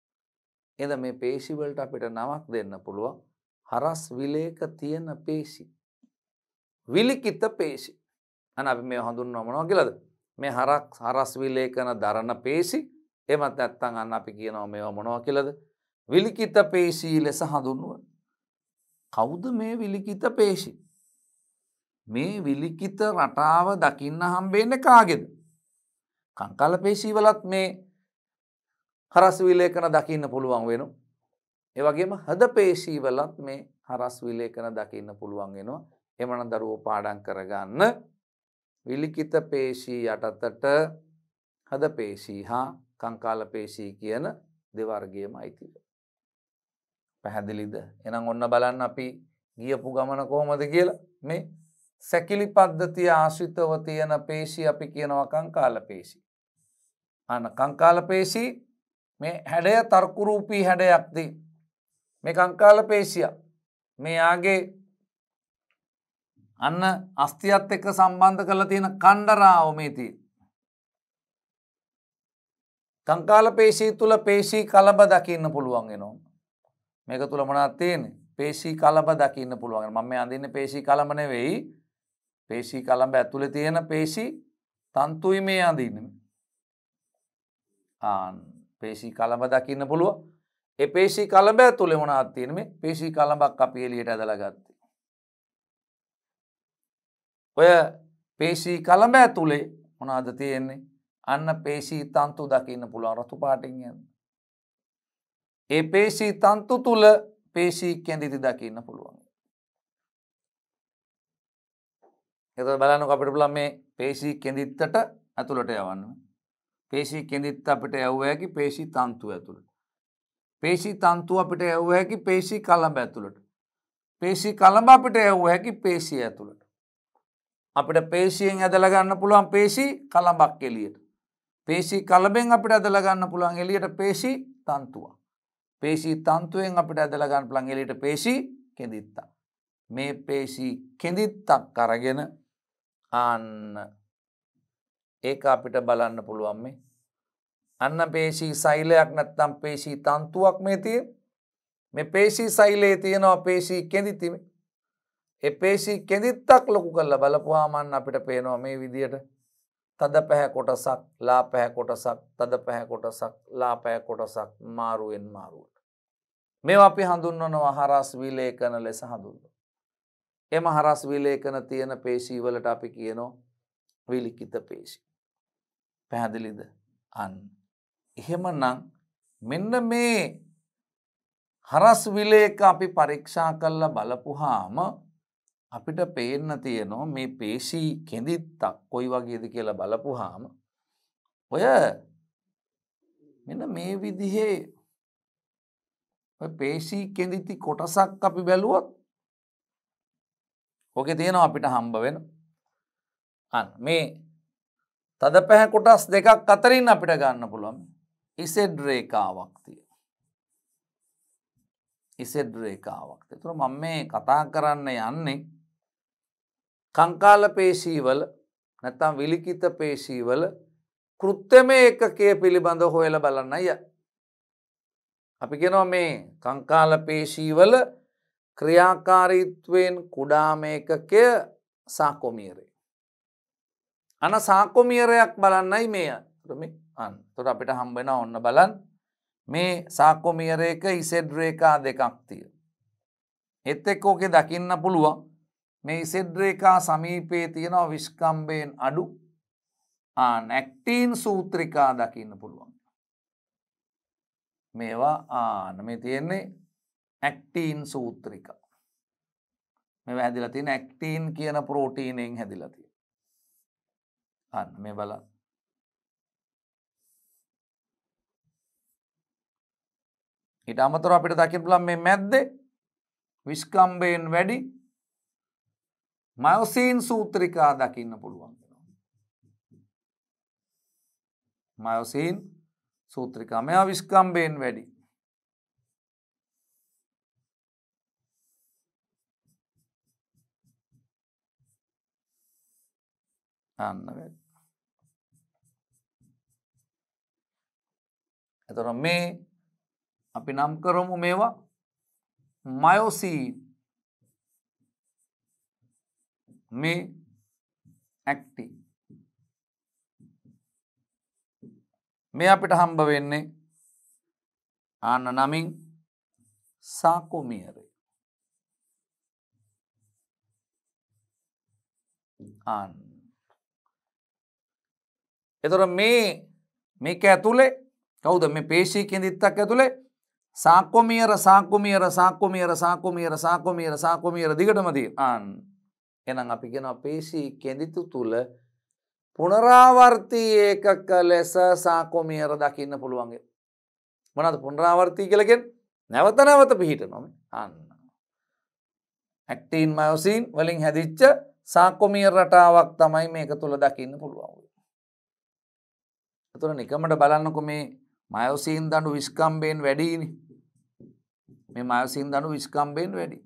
එද මේ පේශි වලට අපිට නමක් දෙන්න පුළුවන්. හරස් විලේක තියෙන පේශි. විලිකිත පේශි. අන අපි මේ හඳුන්වනවා මොනවා කියලාද? මේ හරක් හරස් විලේකන දරන පේශි. එමත් නැත්නම් අන්න අපි කියනවා මේවා මොනවා කියලාද? විලිකිත පේශී ලෙස හඳුන්වනවා. කවුද මේ විලිකිත පේශි? මේ විලිකිත රටාව දකින්න හම්බෙන්නේ කාගේද? කංකාල පේශීවලත් මේ හරස් විලේකන දකින්න පුළුවන් වෙන. ඒවගේම හද පේශීවලත් මේ හරස් විලේකන දකින්න පුළුවන් වෙනවා එමන දරුවෝ පාඩන් කරගන්න විලිකිත පේශී යටතට හද පේශී හා කංකාල පේශී කියන දෙවර්ගයම අයිතිව. පැහැදිලිද එනම් ඔන්න බලන්න අපි ගියපු ගමන කොහොමද කියලා මේ සැකිලි පද්ධතිය ආශ්‍රිතව තියෙන පේශී අපි කියනවා කංකාල පේශි. අන කංකාල පේශී මේ හැඩය තර්කුරූපී හැඩයක්දී. මේ කංකාල පේශිය මෙයාගේ අන්න අස්තියත් එක්ක සම්බන්ධ කරලා තියෙන කණ්ඩරාව මේති. කංකාල පේශී තුළ පේශී කලබ දකින්න පුළුවන් එනවා. මේක තුළ මනත් තියෙන පේශී කලබ දකින්න පුළුවන් ම මේ අඳන්න පේශී කලමන වෙයි පේශී කළඹ ඇතුළ තියෙන පේශී තන්තුයි මේ අඳීනම ආන් පේශී කළඹ දකින්න පුළුව එපේශී කළඹ ඇතුළෙ මොන අත්තියන මේ පේශී කළඹක් අපි එලියට ඇදලගත්ත ඔය පේශී කළඹ ඇතුළේ මොනාද තියෙන්නේ අන්න පේශී තන්තු දකින්න පුළුවන් රතු පාටිෙන් යන්න ඒ පේශී තන්තු තුළ පේශී කැඳිති දකින්න පුළුව එත බලන්නක අපිට පුළන් මේ පේශී කෙදිත්තට ඇතුළට යවන්න. පේශී කෙදිත් අපිට ඇව්ව හැකි පේශී තන්තුව ඇතුළට. පේශී තන්තුව අපිට ඇව්ව හැකි පේශී කළඹ ඇතුළට. පේශී කළඹ අපිට ඇව්ව හැකි පේශී ඇතුළට. අපිට පේශයෙන් ඇදලගන්න පුළුවන් පේශී කළඹක් එලියට. පේශී කලබෙන් අපිට ඇදලගන්න පුළුවන් එලියට පේශී තන්තුවා. පේශී තන්තුවෙන් අපිට ඇදලගන්න පුළන් එලියට පේශී කෙදිත්තා. මේ පේශී කෙදිත්තක් කරගෙන ආන්න ඒක අපිට බලන්න පුළුවන් මේ අන්න පේශී සෛලයක් නැත්තම් පේශී තන්තුවක් මේ තිය මේ පේශී සෛලයේ තියෙනවා පේශී කෙදිතිම එ පේශී කෙදිත්තක් ලොකු කල්ල බලපුවාමන් අපිට පේනවා මේ විදියට තද පැහැ කොටසක් ලා පැහැ කොටසක් තද පැහැ කොටසක් ලා පැහැ කොටසක් මාරුවෙන් මාරුවට. මේ අපි හඳුන්වනවා හරස් විලේකන ලෙස හඳුන්ව. එම හරස් විලේකන තියෙන පේශීවලට අපි කියනෝ විලිකිත පේශි. පැහැදිලිද අන්න. එහෙම නං මෙන්න මේ හරස් විලේක අපි පරීක්ෂා කල්ල බලපුහාම අපිට පේන්න තියනෝ මේ පේශී කෙදිත්තක් කොයි වගේද කියලා බලපුහාම ඔය මෙන මේ විදිහේ පේශී කෙදිති කොටසක් අපි බැලුවොත් ඕකේ තියෙනවා අපිට හම්බ වෙන මේ තද පැහැ කොටස් දෙකක් අතරින් අපිට ගන්න පුළුවන් ඉසෙඩ් රේකාවක් තිය ඉසෙඩ් රේකාවක් තුර මම මේ කතා කරන්න යන්නේ කංකාල පේශීවල නැතම් විලිකිත පේශීවල කෘත්‍යම එකකය පිළිබඳ හොයල බලන්න අය අපි කෙනවා මේ කංකාල පේශීවල ක්‍රියාකාරීත්වයෙන් කුඩාමේකකය සාකොමියරේ. අන සාකොමියරයක් බලන්නයි මේය අන් තොට අපිට හම්බෙන ඔන්න බලන් මේ සාකොමියරේක ඉසෙඩ් රේකා දෙකක් තිය. එත් එක් ඕකෙ දකින්න පුළුවන් මේ ඉසෙඩ්රේකා සමීපේ තියෙනවා විශ්කම්බයෙන් අඩු නැක්ටීන් සූත්‍රිකා දකින්න පුළුවන්. මේවා ආන මේ තියෙන්නේ ඇක්ටීන් සූත්‍රික මෙ හැදිලා තියෙන ඇක්ටීන් කියන පෝටීනයෙන් හැදිලා තිය අන්න මේ බල ඉට අමතර අපිට දකිින් පුලන් මේ මැද්ද විස්කම්බයෙන් වැඩි මයොසීන් සූත්‍රිකා දකින්න පුළුවන් මයොසීන් සූත්‍රිකා මෙයා විස්කම්බයෙන් වැඩි අන්න වැඩ. එතකොට මේ අපි නම් කරමු මේවා මයෝසීන් මේ ඇක්ටි මේ අපිට හම්බ වෙන්නේ ආන්න නමින් සාකොමියරේ ආන්න එතොර මේ මේක ඇතුළේ කවුද මේ පේශී කෙදිත්තක් ඇතුළේ සාක්කොමියර සාක්කුමියර සාක්කුමියර සාක්කුමියර සාක්කුමියර සාක්කුමියර දිගටමදී අන් එනම් අපි ගෙන පේශී කෙදිතු තුළ පුනරාවර්තී ඒකක ලෙස සාකෝමියර දකින්න පුළුවන්ගේ. මොනද පුනරාවර්තී කලගෙන් නැවත නැවත පිහිට නොම අන්න. ඇක්ටීන් මයෝසින් වලින් හැදිච්ච සාකොමියර් රටාවක් තමයි මේක තුළ දකින්න පුළුවන්. එතකොට නිකමට බලන්නකො මේ මයෝසීන් දඬු විස්කම්බයෙන් වැඩිනේ. මේ මයෝසීන් දඬු විස්කම්බයෙන් වැඩි.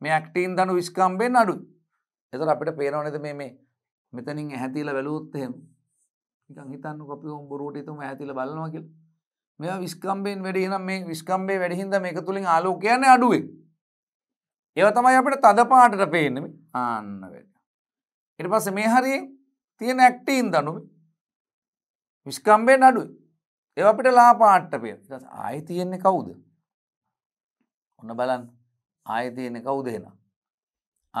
මේ ඇක්ටින් දඬු විස්කම්බයෙන් අඩුයි. එතකොට අපිට පේනව නේද මේ මේ මෙතනින් ඇහැතිලා බැලුවොත් එහෙම නිකන් හිතන්නකො අපි උඹ බොරුවට හිතමු ඇහැතිලා බලනවා කියලා. මේවා විස්කම්බයෙන් වැඩි එහෙනම් මේ විස්කම්බේ වැඩි හින්දා මේක තුලින් ආලෝකය යන්නේ අඩුවේ. ඒව තමයි අපිට තද පාටට පේන්නේ. ආන්න වැඩි. ඊට පස්සේ මේ හරියේ තියෙන ඇක්ටින් දනුවේ විස්කම්බෙන් අඩුයි ඒ අපිට ලාපාට්ටපය ආය තියෙන්නේ කවුද ඔන්න බලන් ආය තියෙන්නේ කවුද එෙන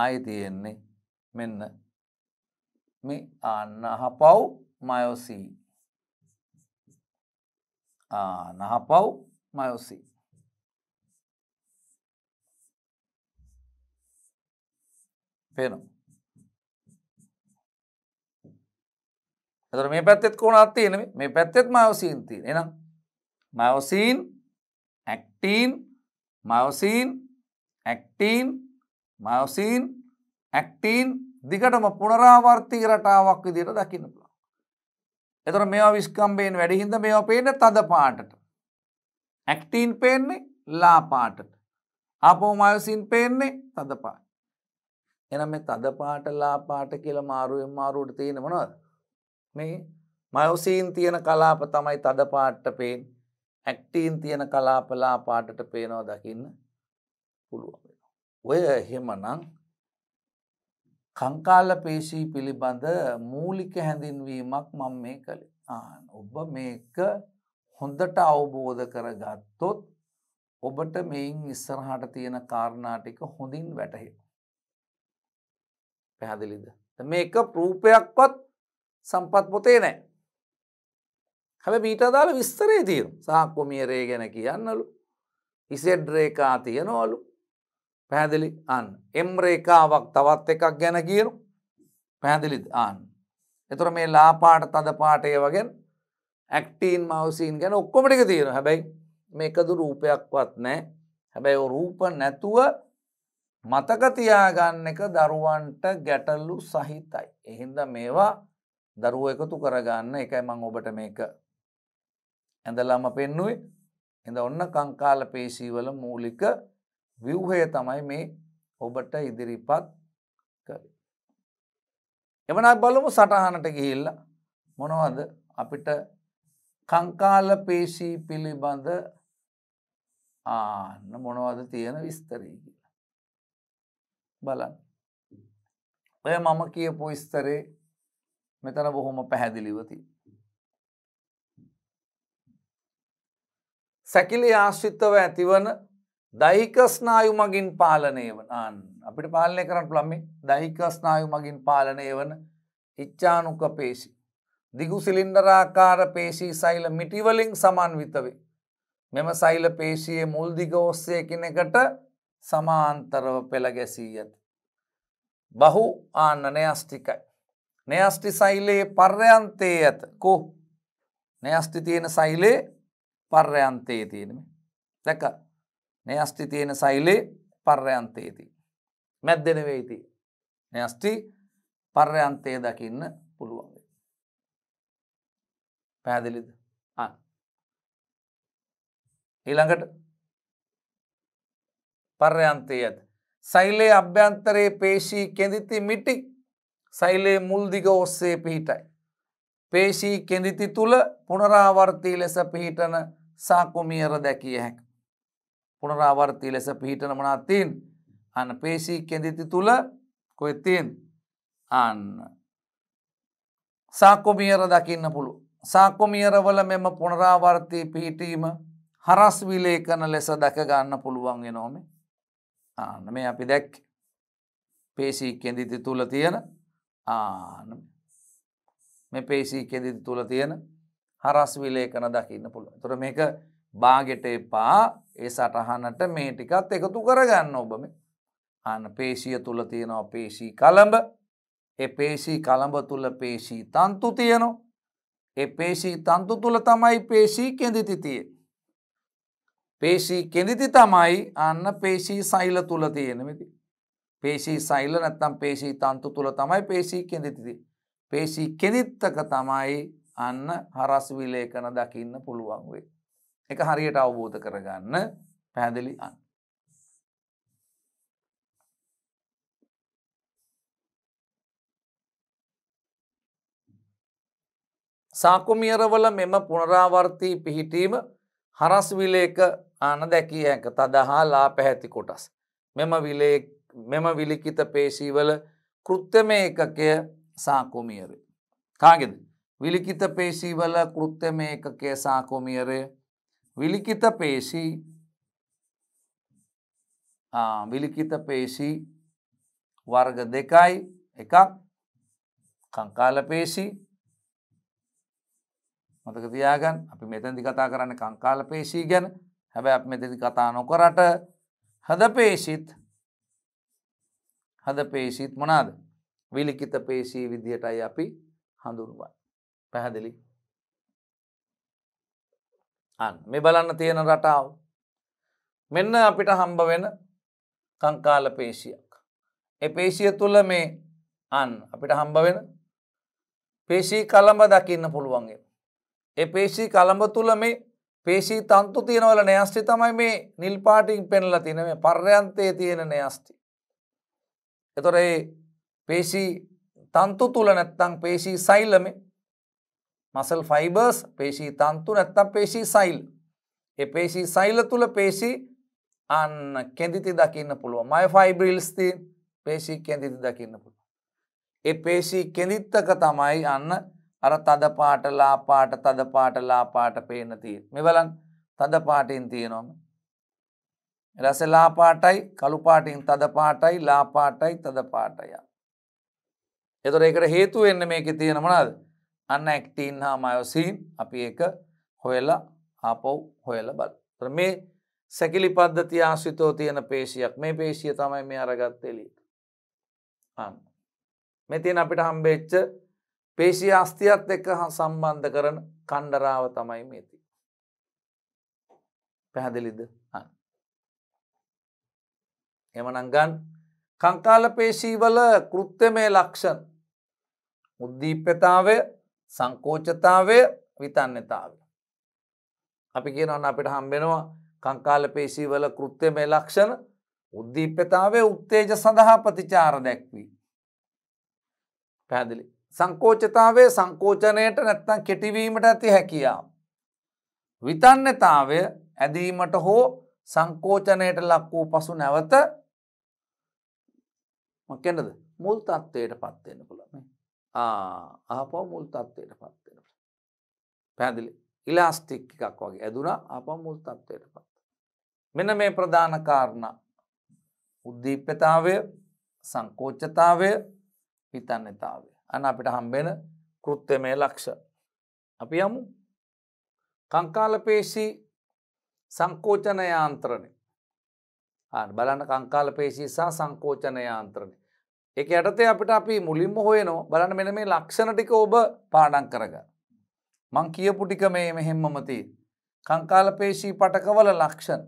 ආය තියෙන්නේ මෙන්න මේ අන්න හපව් මයෝසී නහපව් මයෝසී පේනවා එතර මේ පැත්තෙත් කෝනත් තියෙනම මේ පැත්තෙත් මවසීන් තියෙන එනම් මවසීන් ඇක්ටීන් මවසීන් ඇක්ටීන් මවසීන් ඇක්ටීන් දිගටම පුනරාවර්තී රටාවක් විදිට දකින්න පුළා. එතර මේ විස්කම්බයෙන් වැඩිහින්ද මේ පේන තද පාටට. ඇක්ටීන් පේන්නේ ලා පාටට. අපෝ මයසින් පේන්නේ තද පාට. එන මේ තද පාට ලා පාට කියල මාරුවෙන් මාරුවට තියෙන මනොද. මේ මයෝසීන් තියෙන කලාප තමයි තද පාට්ට පේෙන් ඇක්ටීන් තියෙන කලාපලා පාටට පේනෝ දකින්න පුළුවන්. ඔය එහෙමනම් කංකාල පේශී පිළිබඳ මූලික හැඳින්වීමක් මං මේ කළේ ආන ඔබ මේක හොඳට අවබෝධ කර ගත්තොත් ඔබට මෙයින් ඉස්සරහට තියෙන කාරණාටික හොඳින් වැටහෙන. පැහැදිලිද. මේක ප්‍රූපයක්වත් සම්පත් පොතේ නෑ. හැබ මීට අදාළ විස්තරේ තීරු සහකොමියරේ ගැන කියන්නලු. ඉසෙඩ් රේකා තියනවලු පැහැදිලි අන් එම් රේකාවක් තවත් එකක් ගැන කියරු පැහැදිලි අන්. එතුර මේ ලාපාට තද පාටය වගෙන් ඇක්ටීන් මවසීන් ගැන ඔක්කොමටික තියෙන හැබැයි මේකදු රූපයක්වත් නෑ හැබැයි රූප නැතුව මතකතියාගන්න එක දරුවන්ට ගැටල්ලු සහිතයි. එහින්ද මේවා දරුව එකතු කරගන්න එකයි මං ඔබට මේක ඇඳලාම පෙන්නුවේ එඳ ඔන්න කංකාල පේශීවල මූලික විව්හය තමයි මේ ඔබට ඉදිරිපත් කරේ. එමනත් බලමු සටහනට ගිහිල්ල මොනවද අපිට කංකාල පේශී පිළිබඳ ආන්න මොනවද තියෙන විස්තරී කියලා. බලන්න. ඔය මම කියපු විස්තරේ මෙතන බොහොම පැහැදිලිවති. සැකිලි ආශ්‍රිතව ඇතිවන දෛකස්නායු මගින් පාලනය වනන් අපිට පාලනය කරන්න පුළම්මි දෛකස්නායු මගින් පාලනය වන ඉච්චානුක පේශි. දිගු සිලින්ඩරාකාර පේශී සෛල මිටිවලින් සමන්විතවේ. මෙම සෛල පේශයේ මුල්දිග ඔස්සේ කෙනෙකට සමාන්තරව පෙළ ගැසී ඇත. බහු ආන්නනය අස්ටිකයි. නෑස්ටි සෛලයේ පර්යන්තයේ ඇත කෝ නෑස්ටි තියෙන සෛලේ පර්යන්තයේ තියෙනම දැක නෑස්ටි තියෙන සෛලේ පර්යන්තයේදී මැද්දෙන වෙයිති නෑස්ටි පර්යන්තය දකින්න පුළුවන් පැහැදිලිද අන්න ඊළඟට පර්යන්තය ඇත සෛලයේ අභ්‍යන්තරයේ පේශී කෙඳිති මිටි සෛලයේ මුල් දිග ඔස්සේ පිහිටයි. පේශී කෙඳිති තුල පුනරාවර්තී ලෙස පිහිටන සාකුමියර දැකිය හැක. පුනරාවර්තී ලෙස පිහිටන මනාත්තින් අන්න පේශී කෙඳිති තුළ කොයිතින් අන්න. සාකුමියර දකින්න පුළු. සාකුමියරවල මෙම පුනරාවර්තී පිහිටීම හරස් විලේකන ලෙස දැකගන්න පුළුවන්ගෙන නොමේ ආන්න මේ අපි දැක් පේශී කෙඳිති තුළ තියෙන ආන මේ පේශී කෙදිදි තුළ තියෙන හරස් විලේකන දකින්න පුළුව තුර මේක බාගෙට එපා ඒ සටහනට මේ ටිකත් එකතු කරගන්න ඔබම අන්න පේශය තුළ තියෙනවා පේශී කළඹ එ පේශී කළඹ තුළ පේශී තන්තු තියනවා එ පේශී තන්තු තුළ තමයි පේශී කෙදිතිතිය පේශී කෙදිති තමයි අන්න පේශී සෛල තුළ තියෙනමිති පේශී සෛල නැත්තම් පේශී තන්තු තුළ තමයි පේශී කෙඳෙතිති. පේශී කෙදිත්තක තමයි අන්න හරස් විලේකන දකින්න පුළුවන් වේ. එක හරියට අවබෝධ කරගන්න පැහැදිලි අන්න. සාකුමියරවල මෙම පුනරාවර්තී පිහිටීම හරස් විලේක ආන දැකිය ඇක තදහා ලා පැහැති කොටස්. මෙම විලේක මෙම විලිකිත පේශීවල කෘත්තම ඒකකය සාකොමියරය. කාගෙද විලිකිත පේශීවල කෘත්තම ඒකකය සාකොමියරය විලිකිත පේශී විලිකිත පේශී වර්ග දෙකයි එකක් කංකාල පේශී මතක තියාගන් අපි මෙතැදි කතා කරන්න කංකාල පේශී ගැන හැබැ අප මෙතැදි කතා නොකරට හද පේශීත් හඳ පේශීත් මොනාද විලිකිත පේශී විදිහටයි අපි හඳුන්වන් පැහැදිලි අන් මේ බලන්න තියෙන රටාව මෙන්න අපිට හම්බ වෙන කංකාල පේශයක් එ පේශය තුළ මේ අන් අපිට හම්බ වෙන පේශී කළඹ දකින්න පුළුවන්ගේ එ පේශී කළඹ තුළ මේ පේශී තන්තු තියෙනවල නෑස්ටි තමයි මේ නිල්පාටිං පෙන්ල තින මේ පර්යන්තය තියෙන නෑස්ටි එතොර ඒ පේශී තන්තු තුළ නැත්තං පේශී සයිල්ලම මසල් ෆයිබර්ස් පේශී තන්තු නැත්තම් පේශී සයිල් ඒ පේශී සයිල තුළ පේශී අන්න කෙදිති දකින්න පුළුව මය ෆයිබ්‍රිල්ස්ති පේශී කෙදිති දකින්න පුළුව. ඒ පේශී කෙදිත්තක තමයි අන්න අර තද පාට ලාපාට තද පාට ලාපාට පේන තිය මෙවලන් තද පාටින් තියනොම රස ලාපාටයි කළුපාටින් තද පාටයි ලාපාටයි තද පාටය. එතොර එකට හේතු එන්න මේක තියෙන මනද අන්න ඇක්ටීන් හා මයෝසීන් අපි එක හොයල ආපව් හොයල බල. මේ සැකිලි පද්ධති ආශ්‍රිතෝ තියෙන පේශයක් මේ පේශය තමයි මේ අරගත්තෙලී. අන්න. මෙතින් අපිට හම්බේච්ච පේශී අස්තියත් එක්ක සම්බන්ධ කරන කණ්ඩරාව තමයි මේති. පැහැදිලිද අන්න. එමනංගන් කංකාලපේශීවල කෘත්‍යමය ලක්ෂණ උද්දීප්‍යතාවය සංකෝචතාවය විතන්නතාවය. අපි කියනවන්න අපිට හම්බෙනවා කංකාලපේශීවල කෘත්‍යමය ලක්ෂණ උද්දීප්‍යතාවේ උත්තේජ සඳහා ප්‍රතිචාර දැක්වී. පැදිලි. සංකෝචතාවේ සංකෝචනයට නැත්තන් කෙටිවීමට ඇති හැකියා. විතන්නතාවය ඇදීමට හෝ සංකෝචනයට ලක් වූ පසු නැවත මකැනද මුල් තත්ත්වයට පත්වෙන්න පුළම ආපව මුල් තත්ත්වයට පත්වෙන පැදිලි ඉලාස්ටික් එකක් වගේ ඇදුනා අප මුල් තත්ත්වයට පත් මෙන මේ ප්‍රධාන කාරණ උද්දීප්‍යතාවය සංකෝච්චතාවය හිතන්නතාවය අන අපිට හම්බෙන කෘත්‍යමය ලක්ෂ අපි යමු කංකාලපේශී සංකෝචන යාන්ත්‍රණය බලන්න කංකාල පේශී සහ සංකෝචන යාන්ත්‍රණය. එක යටතේ අපිට අපි මුලින්ම හොයනෝ බලන්න මෙන මේ ලක්ෂණ ටික ඔබ පාඩන් කරග. මං කියපු ටික මේ මෙහෙම්මමති. කංකාලපේශී පටකවල ලක්ෂණ.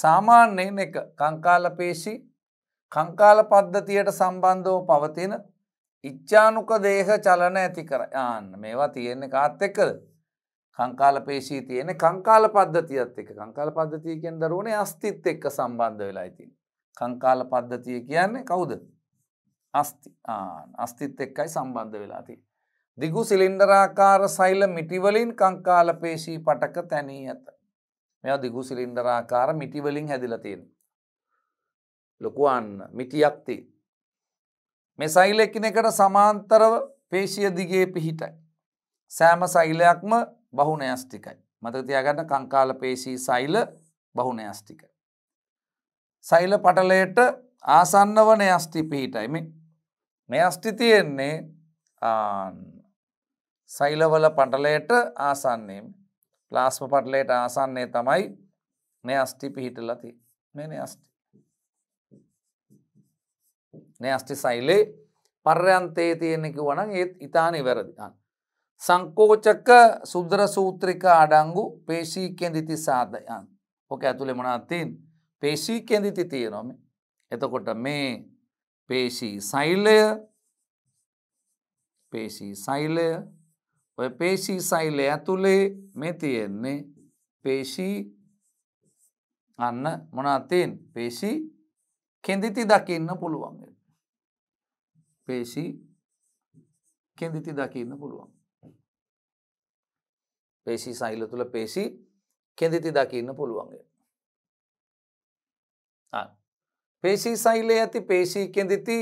සාමාන්‍යයෙන් එක කංකාලපේශී කංකාල පද්ධතියට සම්බන්ධව පවතින ඉච්චානුක දේහ චලන ඇති කර යන්න මේවා තියෙන්නේ කාත් එක්කද කංකාල පේශී තියෙන කංකාල පද්ධතියත් එක කංකාල පද්ධතිය කියෙන් දරුවනේ අස්තිත් එක්ක සම්බන්ධ වෙලා ඉතින්. කංකාල පද්ධතිය කියන්නේ කවුද අස්ති අස්තිත් එක්කයි සම්බන්ධ වෙලාති. දිගු සිලින්ඩරාකාර සෛල මිටිවලින් කංකාල පේශී පටක තැනී ඇත. මෙ දිගු සිලින්ඩරාකාර මිටිවලින් හැදිලතින්. ලොකුවන්න මිටියක්ති. මෙ සෛල එකිනෙකට සමාන්තරව පේශය දිගේ පිහිටයි. සෑම සෛලයක්ම බහුනයස්ටිකයි. මතක තියාගන්න කංකාල පේශී සෛල බහුනයස්ටික. සෛල පටලයට ආසන්න වන අස්ටි පිහිටයිම නයස්ටි තියෙන්නේ සෛලවල පටලයට ආසන්නේ ප්ලාස්ම පටලයට ආසන්නේ තමයි නයස්ටි පිහිටලති මේ නයස්ටි නයස්ටි සෛලේ පර්යන්තේ තියෙනෙකි වනන් ඒත් ඉතානි වැරදින්න සංකෝචක සුද්දර සූත්‍රික අඩංගු පේශී කෙන්දිති සාධයන් ඕක ඇතුළේ මනාත්තින් පේශී කෙන්දිති තියෙනොම එතකොට මේ පේශී සෛල්ලය පේශී සෛලය ඔය පේශී සෛලය ඇතුළේ මේ තියෙන්නේ පේශී අන්න මොනාතින් පේශී කෙන්දිති දකින්න පුළුවන් පේශී කෙන්දිති දකින්න පුළුවන් පේශී සයිල්ල තුළ පේශී කෙඳෙති දකින්න පුළුවන්ග. පේශී සයිලේ ඇති පේශී කෙඳෙති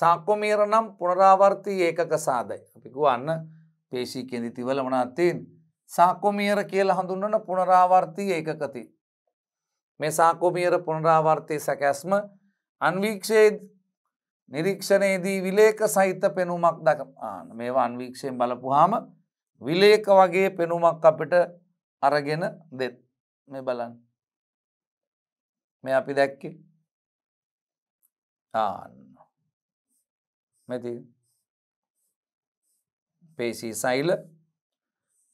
සාක්කොමේර නම් පුනරාවර්තී ඒකක සාදයි. අපිකුවන්න පේශී කෙඳිතිවල වනාත්තීන් සාක්කොමියර කියල හඳුන්නන පුනරාවර්තී ඒකකති. මේ සාකෝමියර පුනරාවර්තය සැකැස්ම අන්වීක්ෂයේ නිරීක්ෂණයේදී විලේක සහිත පෙනුමක් දක මේවා අන්වීක්ෂයෙන් බලපුහාම විලේක වගේ පෙනුමක් අපිට අරගෙන දෙත් මේ බලන් මේ අපි දැක්කි ආන්න මෙති පේශී සයිල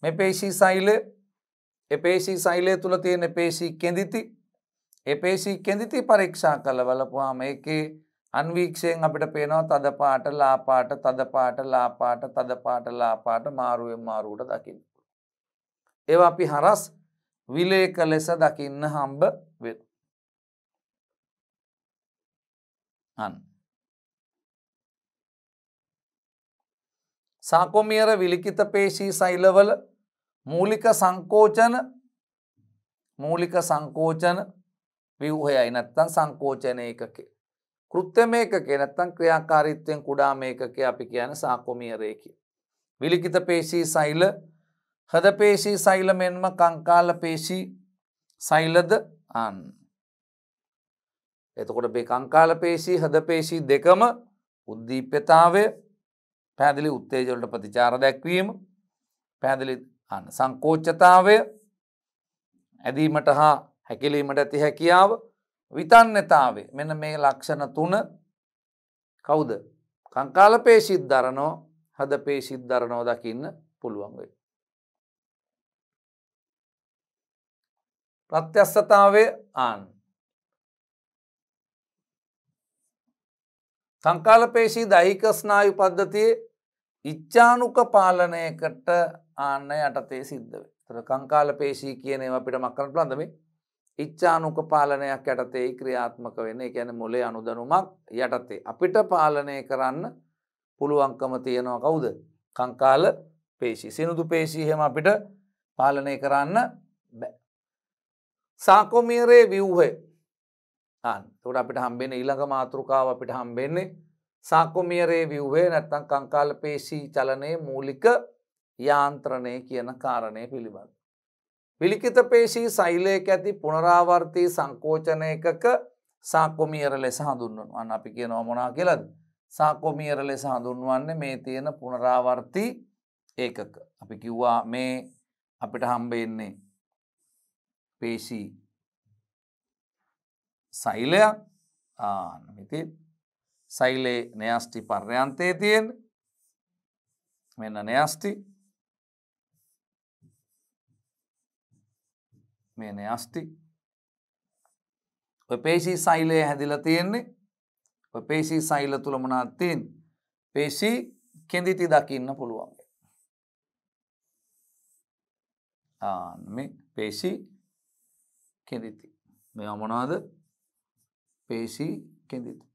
මේ පේශී සයිල එපේශී සයිලය තුළ තියෙන පේශී කෙඳිති එපේශී කෙඳිති පරීක්ෂා කළ වලපුහාම එකේ අන්වීක්ෂයෙන් අපිට පේනවා තද පාට ලාපාට තද පාට ලාපාට තද පාට ලාපාට මාරුවෙන් මාරුවට දකින්න. ඒවා අපි හරස් විලේක ලෙස දකින්න හම්බ වෙන. අන්. සාකොමියර විලිකිත පේශී සෛලවල මූලික සංකෝචන මූලික සංකෝචන ව්‍යවහයයි නැත්තම් සංකෝචන එකකේ කෘත්‍ය මේකේ නැත්තම් ක්‍රියාකාරීත්වයෙන් කුඩා මේකකේ අපි කියන සාකොමියරය කිය. විලිකිත පේශී සෛල හද පේශී සෛල මෙන්ම කංකාල පේශී සෛලද අන්. එතකොට මේ කංකාල පේශී හද පේශී දෙකම උද්දීප්‍යතාවය පැදිලි උත්තේජවලට ප්‍රතිචාර දැක්වීම පැදිලි සංකෝච්චතාවය ඇදීමට හා හැකිලීමට ඇති හැකියාව විතන්නතාවේ මෙන මේ ලක්ෂණ තුන කවුද කංකාල පේසිත් දරනෝ හද පේසිත් දරනෝ දකින්න පුළුවන් වෙයි. ප්‍රත්‍යස්සතාවේ ආන් සංකාල පේශී දෛහික ස්නායු පද්ධතියේ ඉච්චානුක පාලනයකට ආන්න යටතේ සිද්ධ වේ. තර කංකාල පේශී කියන අපිට මක්කරට ලඳමේ ඉච්ඡානුක පාලනයක් යටතේ ක්‍රියාත්මක වෙන ගැන මොලේ අනුදනුමක් යටතේ. අපිට පාලනය කරන්න පුළුවන්කම තියෙනවා කවුද. කංකාල පේශී සිනුදු පේශීහෙම අපිට පාලනය කරන්න බෑ. සාකොමීරයේ විව්හය තොට අපිට හම්බෙන ඊළඟ මාතෘකාව අපිට හම්බෙන්නේ සාකොමියරේ විව්හේ නැත්තන් කංකාල පේශී චලනය මූලික යාන්ත්‍රණය කියන කාරණය පිළිබඳ. විලිකිත පේශී සෛලයක ඇති පුනරාවර්තී සංකෝචන එකක සාකොමියර ලෙස හඳුන්වන්න අපි කියනවා මොනා කියලද සාකොමියර ලෙස හඳුන්වන්නේ මේ තියෙන පුනරාවර්ති ඒකක අපි කිව්වා මේ අපිට හම්බෙන්නේ පේශී සෛලයක් ආනමිති සෛලේ නයස්ටි පර්යන්තය තියෙන් මෙන්න නයස්ටි මේ නෑස්ති පේශී සයිලය හැදිල තියෙන්නේ පේශී සයිල තුළමනාත්තින් පේශී කෙදිති දකින්න පුළුවන් ආනම පේශී කෙදිති මෙ අමනාද පේශී කෙදිති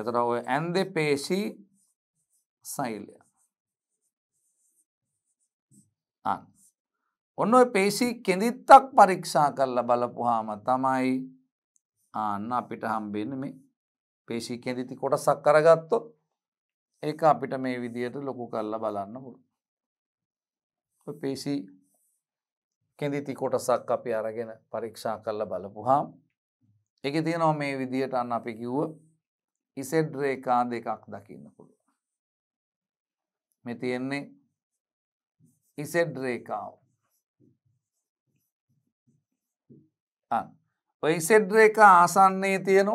එතර ඔය ඇන්ද පේශී සයිලය අන්ස්. ඔන්න ඔය පේශි කෙඳිත්තක් පරීක්ෂා කරලා බලපුහාම තමයි ආන්න අපිට හම්බෙන්න මේ පේශි කෙඳිති කොටසක් කරගත්තො ඒ අපිට මේ විදියට ලොකු කරලා බලන්න පුරු පේශි කෙඳිති කොටසක් අපි අරගෙන පරීක්ෂා කරලා බලපුහාම් එක තියෙනව මේ විදියට අන්න අපි කිව්ව ඉසෙඩ් රේකා දෙකක් දකින්න පුළුව මෙ තියෙන්නේ ഇസെഡ് രേഖാവ് ඔය ඉසෙඩ් රේඛ ආසන්නයේ තියෙන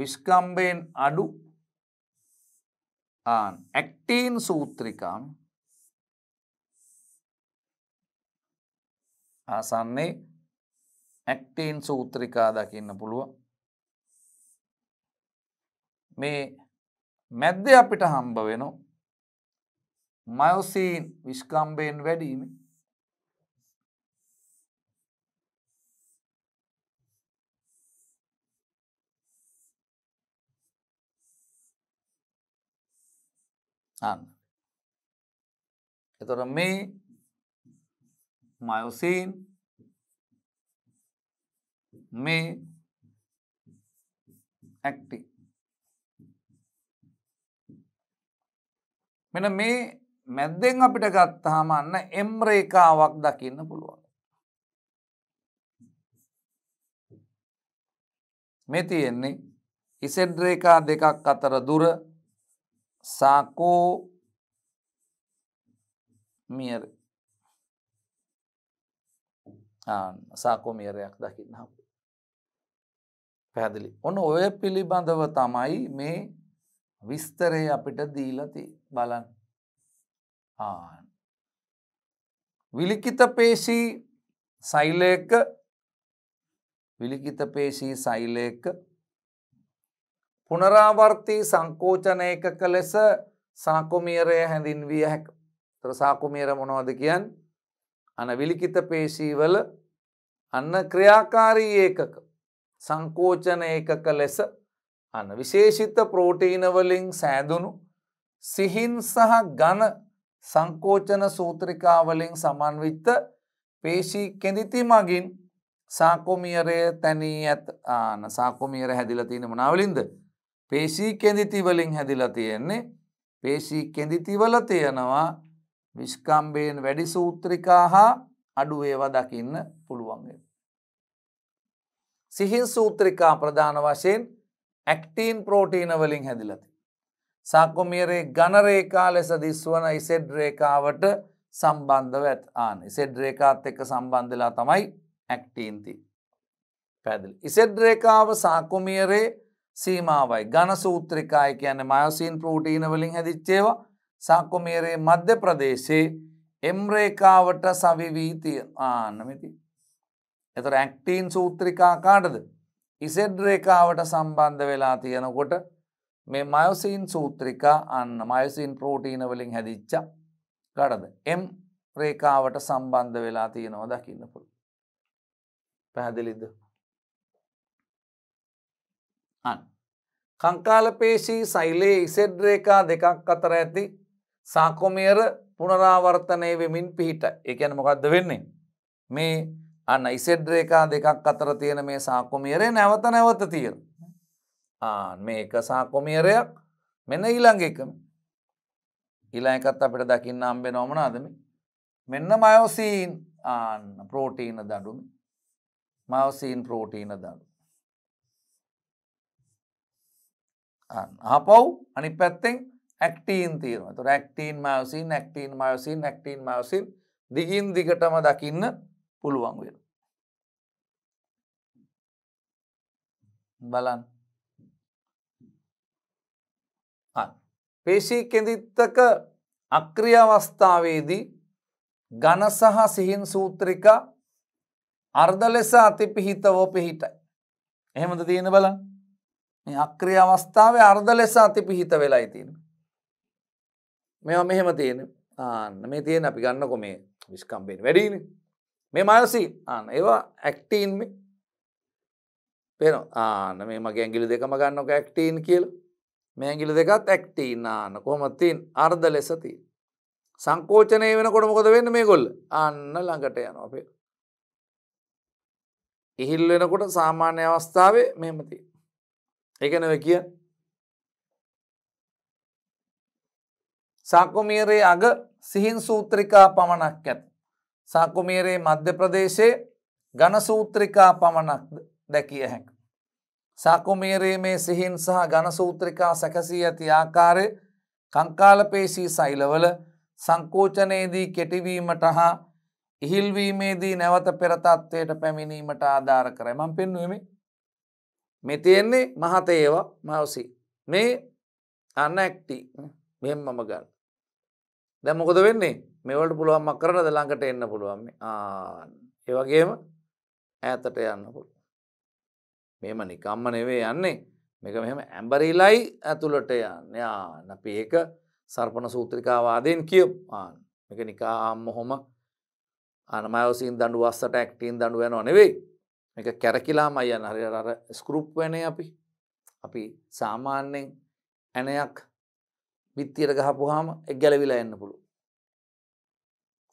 විස්කම්බයෙන් අඩු ඇක්ටීන් සූත්‍රිකම් ආසන්නේ ඇක්ටීන් සූත්‍රිකා දකින්න පුළුව මේ මැද්ද අපිට හම්බ වෙනවා මයෝසීන් විස්කම්බයෙන් වැඩීම අන්න එතොට මේ මයෝසීන් මේ ඇක්ටි මෙන මේ මැද්දෙන් අපිට ගත්තාම අන්න එම් රේකාවක් දකින්න පුළුවන්. මේ තියෙන්නේ ඉසෙඩ් රේකා දෙකක් අතර දුර සාකෝ මියර සාකෝමියරයක් දකින්න හ පැදිලි ඔන්න ඔය පිළිබඳව තමයි මේ විස්තරය අපිට දීලති බලන්න විලිකිත පේශී සෛලයක විලිකිත පේශී සෛලයක පුනරාවර්තී සංකෝචනයකක ලෙස සාකුමියරය හැඳින්විය හැක තර සාකුමියර මොනවද කියන් අන විලිකිත පේශීවල අන්න ක්‍රියාකාරී ඒකක සංකෝචන ඒකක ලෙස අන්න විශේෂිත ප්‍රෝටීනවලින් සෑදුණු සිහින් සහ ගණ සංකෝචන සූත්‍රිකාවලින් සමන්විත පේශී කෙඳිති මගින් සාකොමියරය තැනී ඇත් ආන සාකොමියර හැදිල තියෙන මනාවලින්ද පේශී කෙඳිතිවලින් හැදිලා තියෙන්නේ පේශී කෙඳිතිවල තියෙනවා විශ්කම්බයෙන් වැඩි සූත්‍රිකා හා අඩු ඒවා දකින්න පුළුවන්ගේ. සිහින් සූත්‍රිකා ප්‍රධාන වශයෙන් ඇක්ටීන් ප්‍රෝටීන වලින් හැදිලති. සාක්කුමියරේ ගණරේකා ලෙස දිස්වන ඉසෙඩ් රේකාවට සම්බන්ධව ඇත් ආන ඉසෙඩ් රේකාත් එක්ක සම්බන්ධලා තමයි ඇක්ටීන්ති. පැදිල්. ඉසෙඩ් රේකාව සාකුමියරේ සීමාවයි ගණ සූත්‍රිකාය කියන මයෝසීන් ප්‍රෝටීන වලින් හැදිච්චේවා සාකුමියරේ මධ්‍ය ප්‍රදේශයේ එම්රේකාවට සවිවීතිය ආන්නමිති. එතර ඇක්ටීන් සූත්‍රිකා කාටද. ඉසෙඩ් රේකාවට සම්බන්ධ වෙලා තියෙනකොට මේ මයොසීන් සූත්‍රික අන්න මයසින් ප්‍රෝටීන වලින් හැදිච්ච ගඩද එම් රේකාවට සම්බන්ධ වෙලා තියෙනවා දකින්න පුළ පැහැදිලිද අන් කංකාලපේශී සෛලයේ ඉසෙඩ් රේකා දෙකක් අතර ඇති සාකොමේර පුනරාවර්තනය වෙමින් පිහිට එකැන මොකක්ද වෙන්නේ මේ අන්න ඉසෙඩ් රේකා දෙකක් අතර තියෙන මේ සාකොමේරේ නැවත නැවත තියෙන මේක සාකොමේරයක් මෙන ඊළඟ එකම ඉලා එකත් අපිට දකින්න අම්බෙන ඕමනාදම මෙන්න මයෝසීන් ආන්න ප්‍රෝටීන දඩුම මවසීන් ප්‍රෝටීන දඩු ආපව් අනි පැත්තෙන් ඇක්ටීන් තීරමතු රැක්ටීන් මයසින් ඇක්ටීන් මයසින් ඇක්ටීන් මයසින් දිගින් දිගටම දකින්න පුළුවන් වෙන බලන්න පේශී කෙඳිත්තක අක්‍රිය අවස්ථාවේදී ඝන සහ සිහින් සූත්‍රික අර්ධ ලෙස අතිපිහිතව පිහිටයි. එහෙමද තියෙන බලන්න. මේ අක්‍රිය අවස්ථාවේ අර්ධ ලෙස අතිපිහිත වෙලයි තියෙන්නේ. මේවා මෙහෙම තියෙන. ආන්න මේ තියෙන අපි ගන්නකො මේ විස්කම්බේන වැඩිනේ. මේ මයසි ආන්න ඒවා ඇක්ටින් මේ. පේනවා. ආන්න මේ මගේ ඇඟිලි දෙකම ගන්නකො ඇක්ටින් කියලා. මේගිලි දෙකත් ඇක්ටීනාන කොමත්තින් අර්ධ ලෙසති. සංකෝචනය වෙන කොටමකොද වෙන්න මේ ගොල් අන්න ළඟට යන අපේ. ඉහිල් වෙනකොට සාමාන්‍ය අවස්ථාවේ මෙමති. එකනව කිය සාකුමීරයේ අග සිහින් සූත්‍රිකා පමණක් ඇත්. සාකුමීරයේ මධ්‍ය ප්‍රදේශයේ ගණ සූත්‍රිකා පමණක් දැකිය හැකි. සාකුමීරීමේ සිහින් සහ ගණසූත්‍රිකා සැකසී ඇති ආකාරය කංකාලපේශී සෛලවල සංකෝචනයේදී කෙටිවීමට හා ඉහිල්වීමේදී නැවත පෙරතත්වයට පැමිණීමට ආධාර කරයි මං පෙන්නුවමි මෙ තියෙන්නේ මහත ඒවා මවසි මේ අන්න ඇක්ටි මෙම මම ගන්න දැමකොද වෙන්නේ මෙවලට පුළුවන් මක් කරනද ළඟට එන්න පුළුවන් ආ ඒවගේම ඈතට යන්න පුළුව මෙම නිකම්ම නෙවේ යන්නේ මේක මෙම ඇම්බරිලයි ඇතුළට යන්න යාන්න පඒක සර්පන සූත්‍රිකාවාදයෙන් කියපාන් එක නිකාම් හොම අනමයසින් දඩු වස්සට ඇක්ටීන් දඩුව යන නෙවෙයි එක කැරකිලාම අයන් හරි අර ස්කරුප් වෙනේ අපි අපි සාමාන්‍යෙන් ඇනයක් බිත්තියට ගහපුහාම එක් ගැලවිලා එන්න පුළු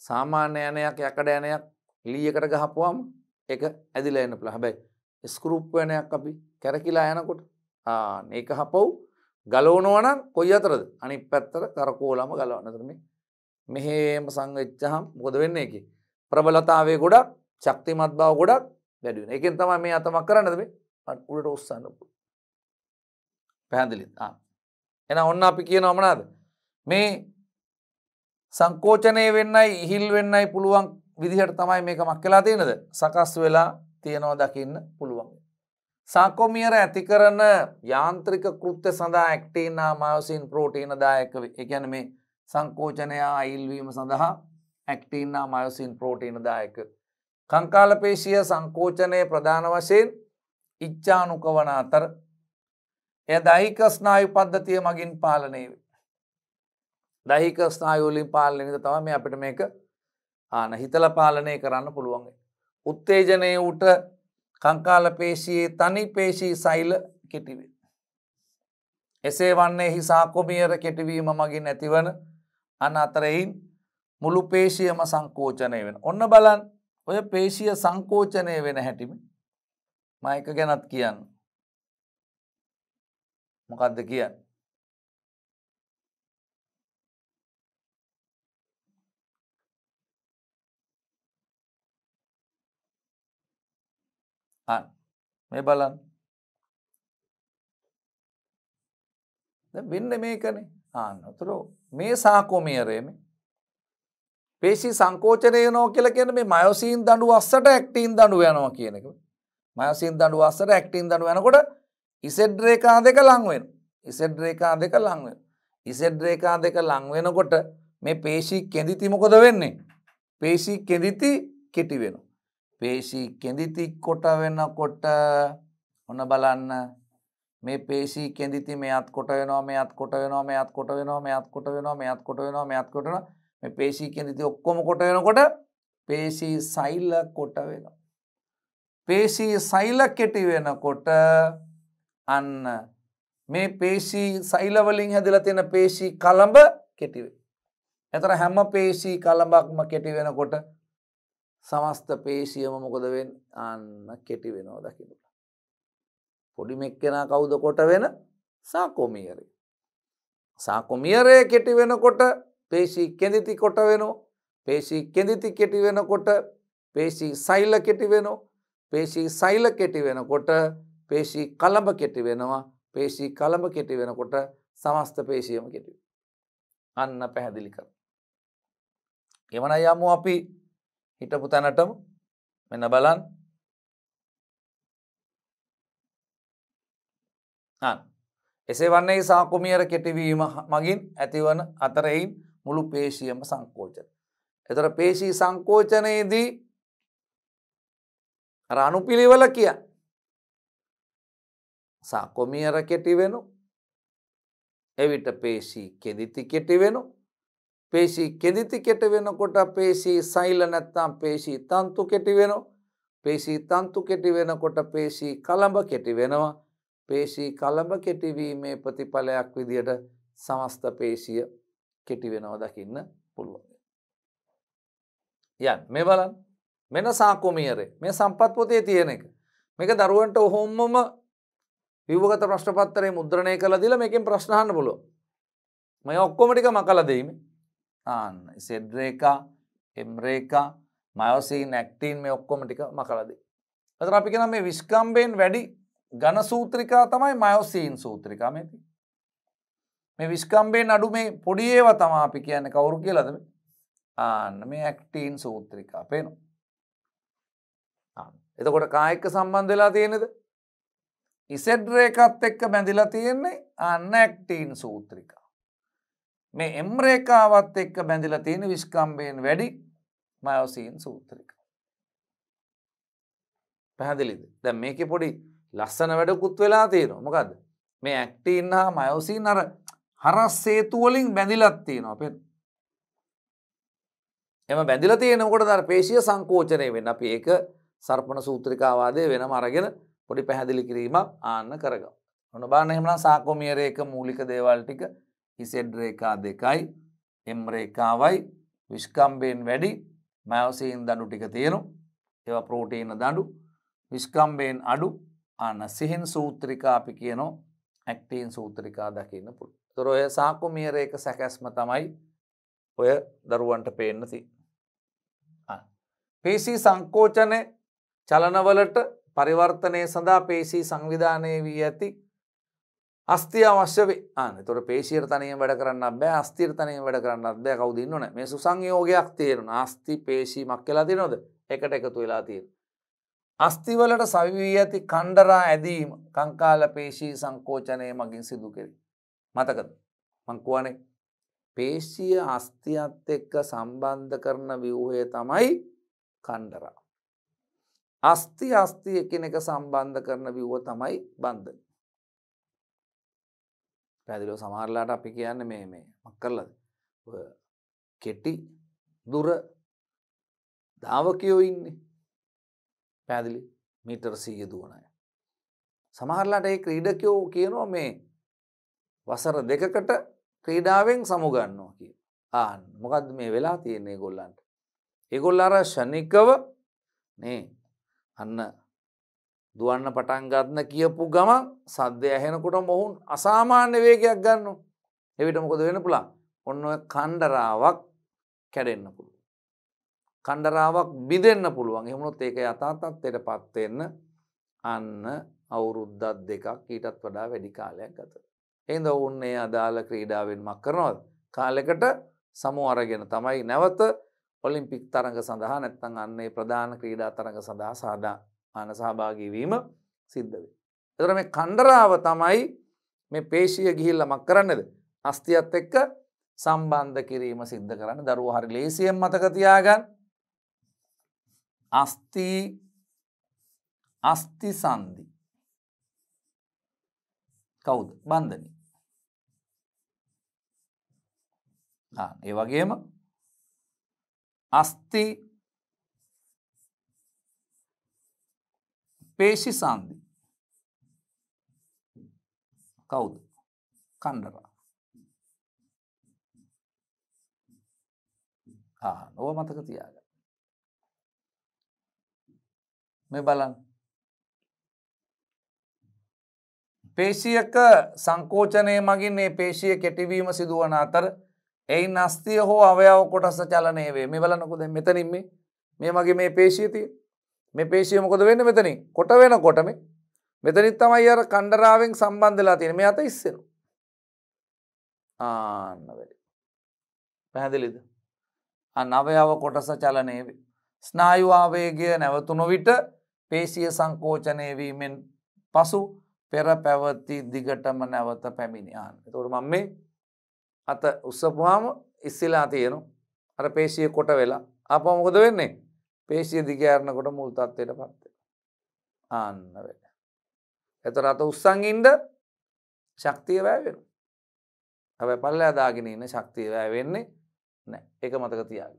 සාමාන්‍ය ඇනයක් යකඩ ඇනයක් ලියකට ගහපුවාම එක ඇදිල එන්න පුළ හැබැයි ස්කරූප්වනයක් අපි කැරකිලා යනකොට ඒක හපව් ගලෝනවනම් කොයි අතරද අනි පැත්තර කරකෝලම ගලවනතරම මෙහෙම සංවෙච්චහම් මොද වෙන්න එක. ප්‍රබලතාවේ ගොඩක් ශක්තිමත් බව ගොඩක් වැඩිුණ එකෙන් තම මේ අතමක් කරන්නදම උඩට ඔස්සන්නපු. පැහැදිලි එන ඔන්න අපි කියන අමනාද මේ සංකෝචනය වෙන්නයි ඉහිල් වෙන්නයි පුළුවන් විදිහට තමයි මේක මක් කලා තියෙනද සකස් වෙලා තියෙනවා දකින්න පුළුවන්. සාකොමියර ඇති කරන යාන්ත්‍රික කෘත්‍ය සඳහා ඇක්ටේනා මයෝසින් ප්‍රෝටීන දායක එකැන මේ සංකෝචනය අයිල්වීම සඳහා ඇක්ටීන්නා මයෝසින් ප්‍රෝටීන දායක. කංකාලපේශය සංකෝචනය ප්‍රධාන වශයෙන් ඉච්චානුකවන අතර එය දහික ස්නායු පද්ධතිය මගින් පාලනය වේ. දහික ස්නායෝලින් පාලනයද තම මේ අපිට මේක ආන හිතල පාලනය කරන්න පුළුවන්ගේ. උත්තේජනය වූට කංකාල පේශයේ තනි පේශී සෛල කෙටිවේ. එසේ වන්නේ හි සාකොමියර කෙටිවීම මගින් ඇතිවන අන අතරයින් මුළු පේශයම සංකෝචනය වෙන. ඔන්න බලන් ඔය පේශය සංකෝචනය වෙන හැටිමි මයක ගැනත් කියන්න. මොකක්ද කියන්න. අන්න මේ බලන්න. දැන් වෙන්නේ මේකනේ. ආන්න. උතර මේ සාකෝමියරේනේ. පේශී සංකෝචනය වෙනවා කියලා කියන්නේ මේ මයෝසින් දඬු අස්සට ඇක්ටින් දඬු යනවා කියන එක. මයෝසින් දඬු අස්සට ඇක්ටින් දඬු යනකොට ඉසෙඩ් රේඛා දෙක ලං වෙනවා. ඉසෙඩ් රේඛා දෙක ලං වෙනවා. ඉසෙඩ් රේඛා දෙක ලං වෙනකොට මේ පේශී කෙඳිති මොකද වෙන්නේ? පේශී කෙඳිති කෙටි වෙනවා. පේශි කෙඳිතික්කොට වෙන්නකොට ඔන්න බලන්න මේ පේශි කෙදිති මෙයත් කොට වෙනවා මෙයත් කොට වෙනවා මෙයත් කොට වෙනවා මෙයත් කොට වෙනවා මෙයත් කොට වෙනවා මෙයත් කොටන මේ පේශී කෙදිති ඔක්කොම කොට වෙනකොට පේශී සෛල්ල කොට වෙනවා. පේශී සෛල කෙටි වෙනකොට අන්න මේ පේශී සෛලවලින් හැදිලා තියෙන පේශී කළඹ කෙටිවේ. එතර හැම පේශී කළඹක්ම කෙටි වෙනකොට සමස්ත පේශියම මොකදවෙන් අන්න කෙටි වෙනවා දකිනුට. පොඩිමෙක් කෙන කවුද කොට වෙන සාකොමියරය. සාකොමියරය කෙටි වෙනකොට පේශී කෙඳිති කොට වෙනෝ පේශී කෙඳිති කෙටි වෙනකොට පේශී සෛල්ල කෙටි වෙනෝ පේශී සෛල කෙටි වෙනකොට පේශී කළඹ කෙටි වෙනවා පේශී කළඹ කෙටි වෙනකොට සමස්ත පේශයම කෙටි. අන්න පැහැදිලි කර. එවන යමු අපි හිටපු තැනටම මෙන්න බලන් එසේ වන්නේ සාකුමියර කෙටිවීම මගින් ඇතිවන අතරයින් මුළු පේශියම සංකෝචන. එතර පේශී සංකෝචනයේදී රණුපිළිවල කිය සාකොමියර කෙටිවෙනු එවිට පේශී කෙදිති කෙටිවෙනු පේශී කෙදිති කෙට වෙනකොට පේශී සෛල නැත්නම් පේශී තන්තු කෙටි වෙනවා. පේශී තන්තු කෙටි වෙනකොට පේශී කලඹ කෙටි වෙනවා. පේශී කලඹ කෙටිවීමේ ප්‍රතිඵලයක් විදියට සමස්ත පේශිය කෙටි වෙනව දකින්න පුළුවන්. යන් මේ බලන් මෙන සාකුමියරේ මේ සම්පත් පොතේ තියෙන එක. මේක දරුවන්ට ඔහොම්මම විවගත ප්‍රශ්නපත්තරේ මුද්‍රණය කළ දිලා මේකෙන් ප්‍රශ්න අහන්න පුළුවන්. මම ඔක්කොම ටික මකලා දෙයිමේ. ආන්න සෙඩ්රේකා එම්රේකා මයෝසී නැක්ටීන් මේ ඔක්කොම ටික මකලදී. ඇතර අපි කෙන මේ විශ්කම්බයෙන් වැඩි ගණ සූත්‍රිකා තමයි මයෝසීන් සූත්‍රිකා මේති. මේ විශ්කම්බයෙන් අඩු මේ පොඩි ඒව තමා අපි කියන්න කවුරු කියලද ආන්න මේ ඇක්ටීන් සූත්‍රිකා පේනු. එතකොට කායික සම්බන්ධ වෙලා තියෙනෙද ඉසෙඩ්රේකත් එක්ක බැඳිලා තියෙන්නේ අන්න ඇක්ටීන් සූත්‍රිකා. මේ එම්රේකාවත් එක්ක බැඳිලා තියෙන විස්කම්බයෙන් වැඩි මයෝසීන් සූත්‍රික. පැහැදිලිද දැ මේක පොඩි ලස්සන වැඩකුත් වෙලා තියෙනවා මොකද මේ ඇක්ටීන් හා මයෝසීන් අර හරස් සේතුවලින් බැඳිලත් තියෙනවා පෙන් එම බැඳිල තියෙනකොට දර පේශය සංකෝචනය වෙන්න අපි ඒක සර්පන සූත්‍රිකාවාදය වෙන මරගෙන පොඩි පැහැදිලි කිරීමක් ආන්න කරග. ඔන බාන එහමලා සාකොමියරේක මූලික දේවල් ටික හිසෙඩ් රේකා දෙකයි එම් රේකාවයි විශ්කම්බයෙන් වැඩි මයවසයෙන් දඩු ටික තේරු ඒව ප්‍රෝටීන දඩු විශ්කම්බයෙන් අඩු අන්න සිහින් සූත්‍රිකාපි කියනෝ ඇක්ටීන් සූත්‍රිකා දකින්න පුළ තොර ඔය සාකුමියරේක සැකැස්ම තමයි ඔය දරුවන්ට පේන්න ති පිසි සංකෝචනය චලනවලට පරිවර්තනය සඳහා පේසි සංවිධානය වී ඇති අස්තිය අවශ්‍යවේ අන තොර පේශීර තනයෙන් වැඩ කරන්න බෑ අස්තිර තනයෙන් වැඩ කරන්න බෑ කවද න්නන මේ සුසංයෝගයක් තේරුණ අස්ති පේශීමක් කියලා තිනොද එකට එකතු වෙලා තියෙන. අස්තිවලට සවිවී ඇති කණ්ඩරා ඇදීම කංකාල පේශී සංකෝචනය මගින් සිදු කෙරි. මතකද මංකුවනේ පේශීය අස්තියත් එක්ක සම්බන්ධ කරන විවහය තමයි කණ්ඩරා. අස්ති අස්ති එකන එක සම්බන්ධ කරන විව්ව තමයි බන්ධ. පැදිලෝ සමහරලාට අපි කියන්න මේ මේ මක් කරලද කෙටි දුර දාවකයෝ ඉන්නේ පැදිලි මීටර් සීය දුවනය සමහරලාට ඒ ක්‍රීඩකයෝ කියනවා මේ වසර දෙකකට ක්‍රීඩාවෙන් සමුගන්නවා කිය ආන් මොකද මේ වෙලා තියෙන්නේ ගොල්ලන්ට ඒගොල්ල අර ෂණිකව නේ අන්න දුවන්න පටන් ගත්න කියපු ගමන් සද්‍ය ඇහෙනකොට මොහුන් අසාමාන්‍ය වේගයක් ගන්න එවිට මොකද වෙන පුළා ඔන්න කණ්ඩරාවක් කැඩෙන්න්න පුළුව. කණ්ඩරාවක් බිදන්න පුළුවන් එහමුණොත් ඒක යථතාතත්වයට පත්වෙන්න අන්න අවුරුද්දත් දෙකක් ඊටත් වඩා වැඩි කාලයක් ගත. එද ඔන්නේ අදාළ ක්‍රීඩාවෙන් මක් කරනවද. කාලෙකට සමු අරගෙන තමයි නැවත ඔලිම්පික් තරඟ සඳහා නැත්තන් අන්නේ ප්‍රධාන ක්‍රීඩා තරඟ සඳහා සාදා අන සහභාගීවීම සිද්ධ වේ. එතර මේ කණ්ඩරාව තමයි මේ පේශය ගිහිල්ල මක් කරන්නද. අස්තියත් එක්ක සම්බන්ධ කිරීම සිද්ධ කරන්න දරුව හරි ලේසියෙන් මතකතියාගන්න අස්ති අස්ති සන්දි කවුද බන්ධනී ඒ වගේම අස්ති පේශි සන්දි කවුද කණ්ඩරා නොව මතක තියාග මේ බලන් පේශියක සංකෝචනය මගින් ඒ පේශය කෙටිවීම සිදුවන අතර එයි නස්තිය හෝ අවයාව කොටස චලනයවේ මේ බලනකුද මෙතනින් මේ මේ මගේ මේ පේශීතිය මේ පේශය මොකද වෙන්න මෙතනින් කොට වෙන කොටම මෙතනිත් තමයි අර කණ්ඩරාවෙන් සම්බන්ධලා තියෙන මේ අත ඉස්සෙන ආන්න වැඩ පැහැදිලිද අනවයාව කොටස චලනයවි ස්නායුවාවේගය නැවතුනො විට පේශය සංකෝචනයවීමෙන් පසු පෙර පැවති දිගටම නැවත පැමිණියාන් තුර මං මේ අත උස්සපුහාම ඉස්සලා තියෙනු අර පේශය කොට වෙලා අප මොකද වෙන්නේ පේශය දිගෑරණකොට මුල් තත්වයට පත්ව. ආන්න වෙන. එත රත උත්සංගින්ද ශක්තිය වැෑවෙන. ඇ පල්ල අදාගෙන ඉන්න ශක්තිය වැෑ වෙන්නේ නෑ එක මතක තියාග.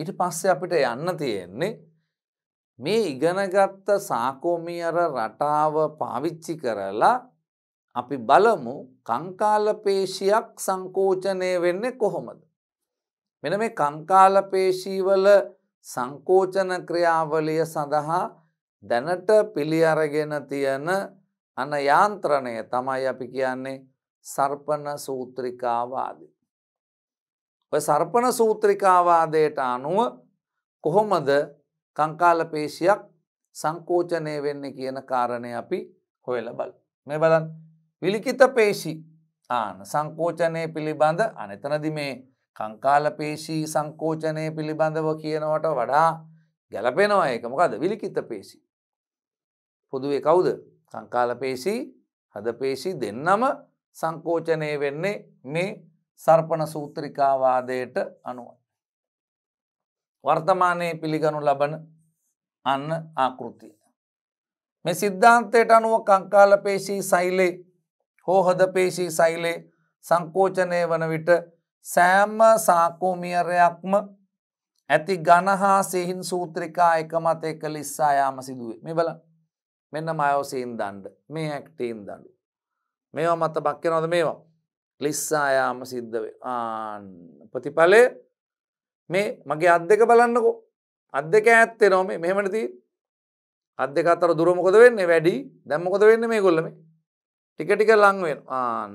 ඊට පස්සේ අපිට යන්න තියෙන්නේ මේ ඉගෙනගත්ත සාකෝමියර රටාව පාවිච්චි කරලා අපි බලමු කංකාලපේශයක් සංකෝචනය වෙන්නේ කොහොමද. මෙන මේ කංකාලපේශීවල සංකෝචන ක්‍රියාවලිය සඳහා දැනට පිළි අරගෙන තියෙන අන යාන්ත්‍රණය තමයි අපි කියන්නේ සර්පන සූත්‍රිකාවාදී. ඔය සර්පන සූත්‍රිකාවාදයට අනුව කොහොමද කංකාලපේශයක් සංකෝචනය වෙන්න කියන කාරණය අපි හොයල බල. මේ බලන් විලිකිත පේශි ආන සංකෝචනය පිළිබඳ අනතනදි මේ කංකාලපේශී සංකෝචනය පිළිබඳව කියනවට වඩා ගැලපෙනවා ඒක මොකද විලිකිත පේශි. පොදුවේ කවුද කංකාලපේශී හදපේශී දෙන්නම සංකෝචනය වෙන්නේ මේ සර්පණ සූත්‍රිකාවාදයට අනුව. වර්තමානයේ පිළිගනු ලබන අන්න ආකෘතිය. මෙ සිද්ධාන්තයට අනුව කංකාලපේශී සෛලේ හෝහදපේශී සෛලේ සංකෝචනය වන විට සෑම්ම සාකෝමියරයක්ම ඇති ගණ හා සෙහින් සූත්‍රිකා එකමත එක ලිස්සා යාම සිදුවේ මේ බල මෙන්න මයෝසීන් දන්ඩ මේ ඇක්ටීන් දඩු මේවා මත බක්කනොද මේවා ලිස්සායාම සිද්ධවේ ප්‍රතිඵලය මේ මගේ අත් දෙක බලන්නකෝ අත් දෙක ඇත්තේ නොම මෙහමනති අත් දෙක අතර දුරමකොද වෙන්නේ වැඩි දැම්මකොද වෙන්න මේ ගොල්ලම ටික ටික ලංවෙන් ආන්න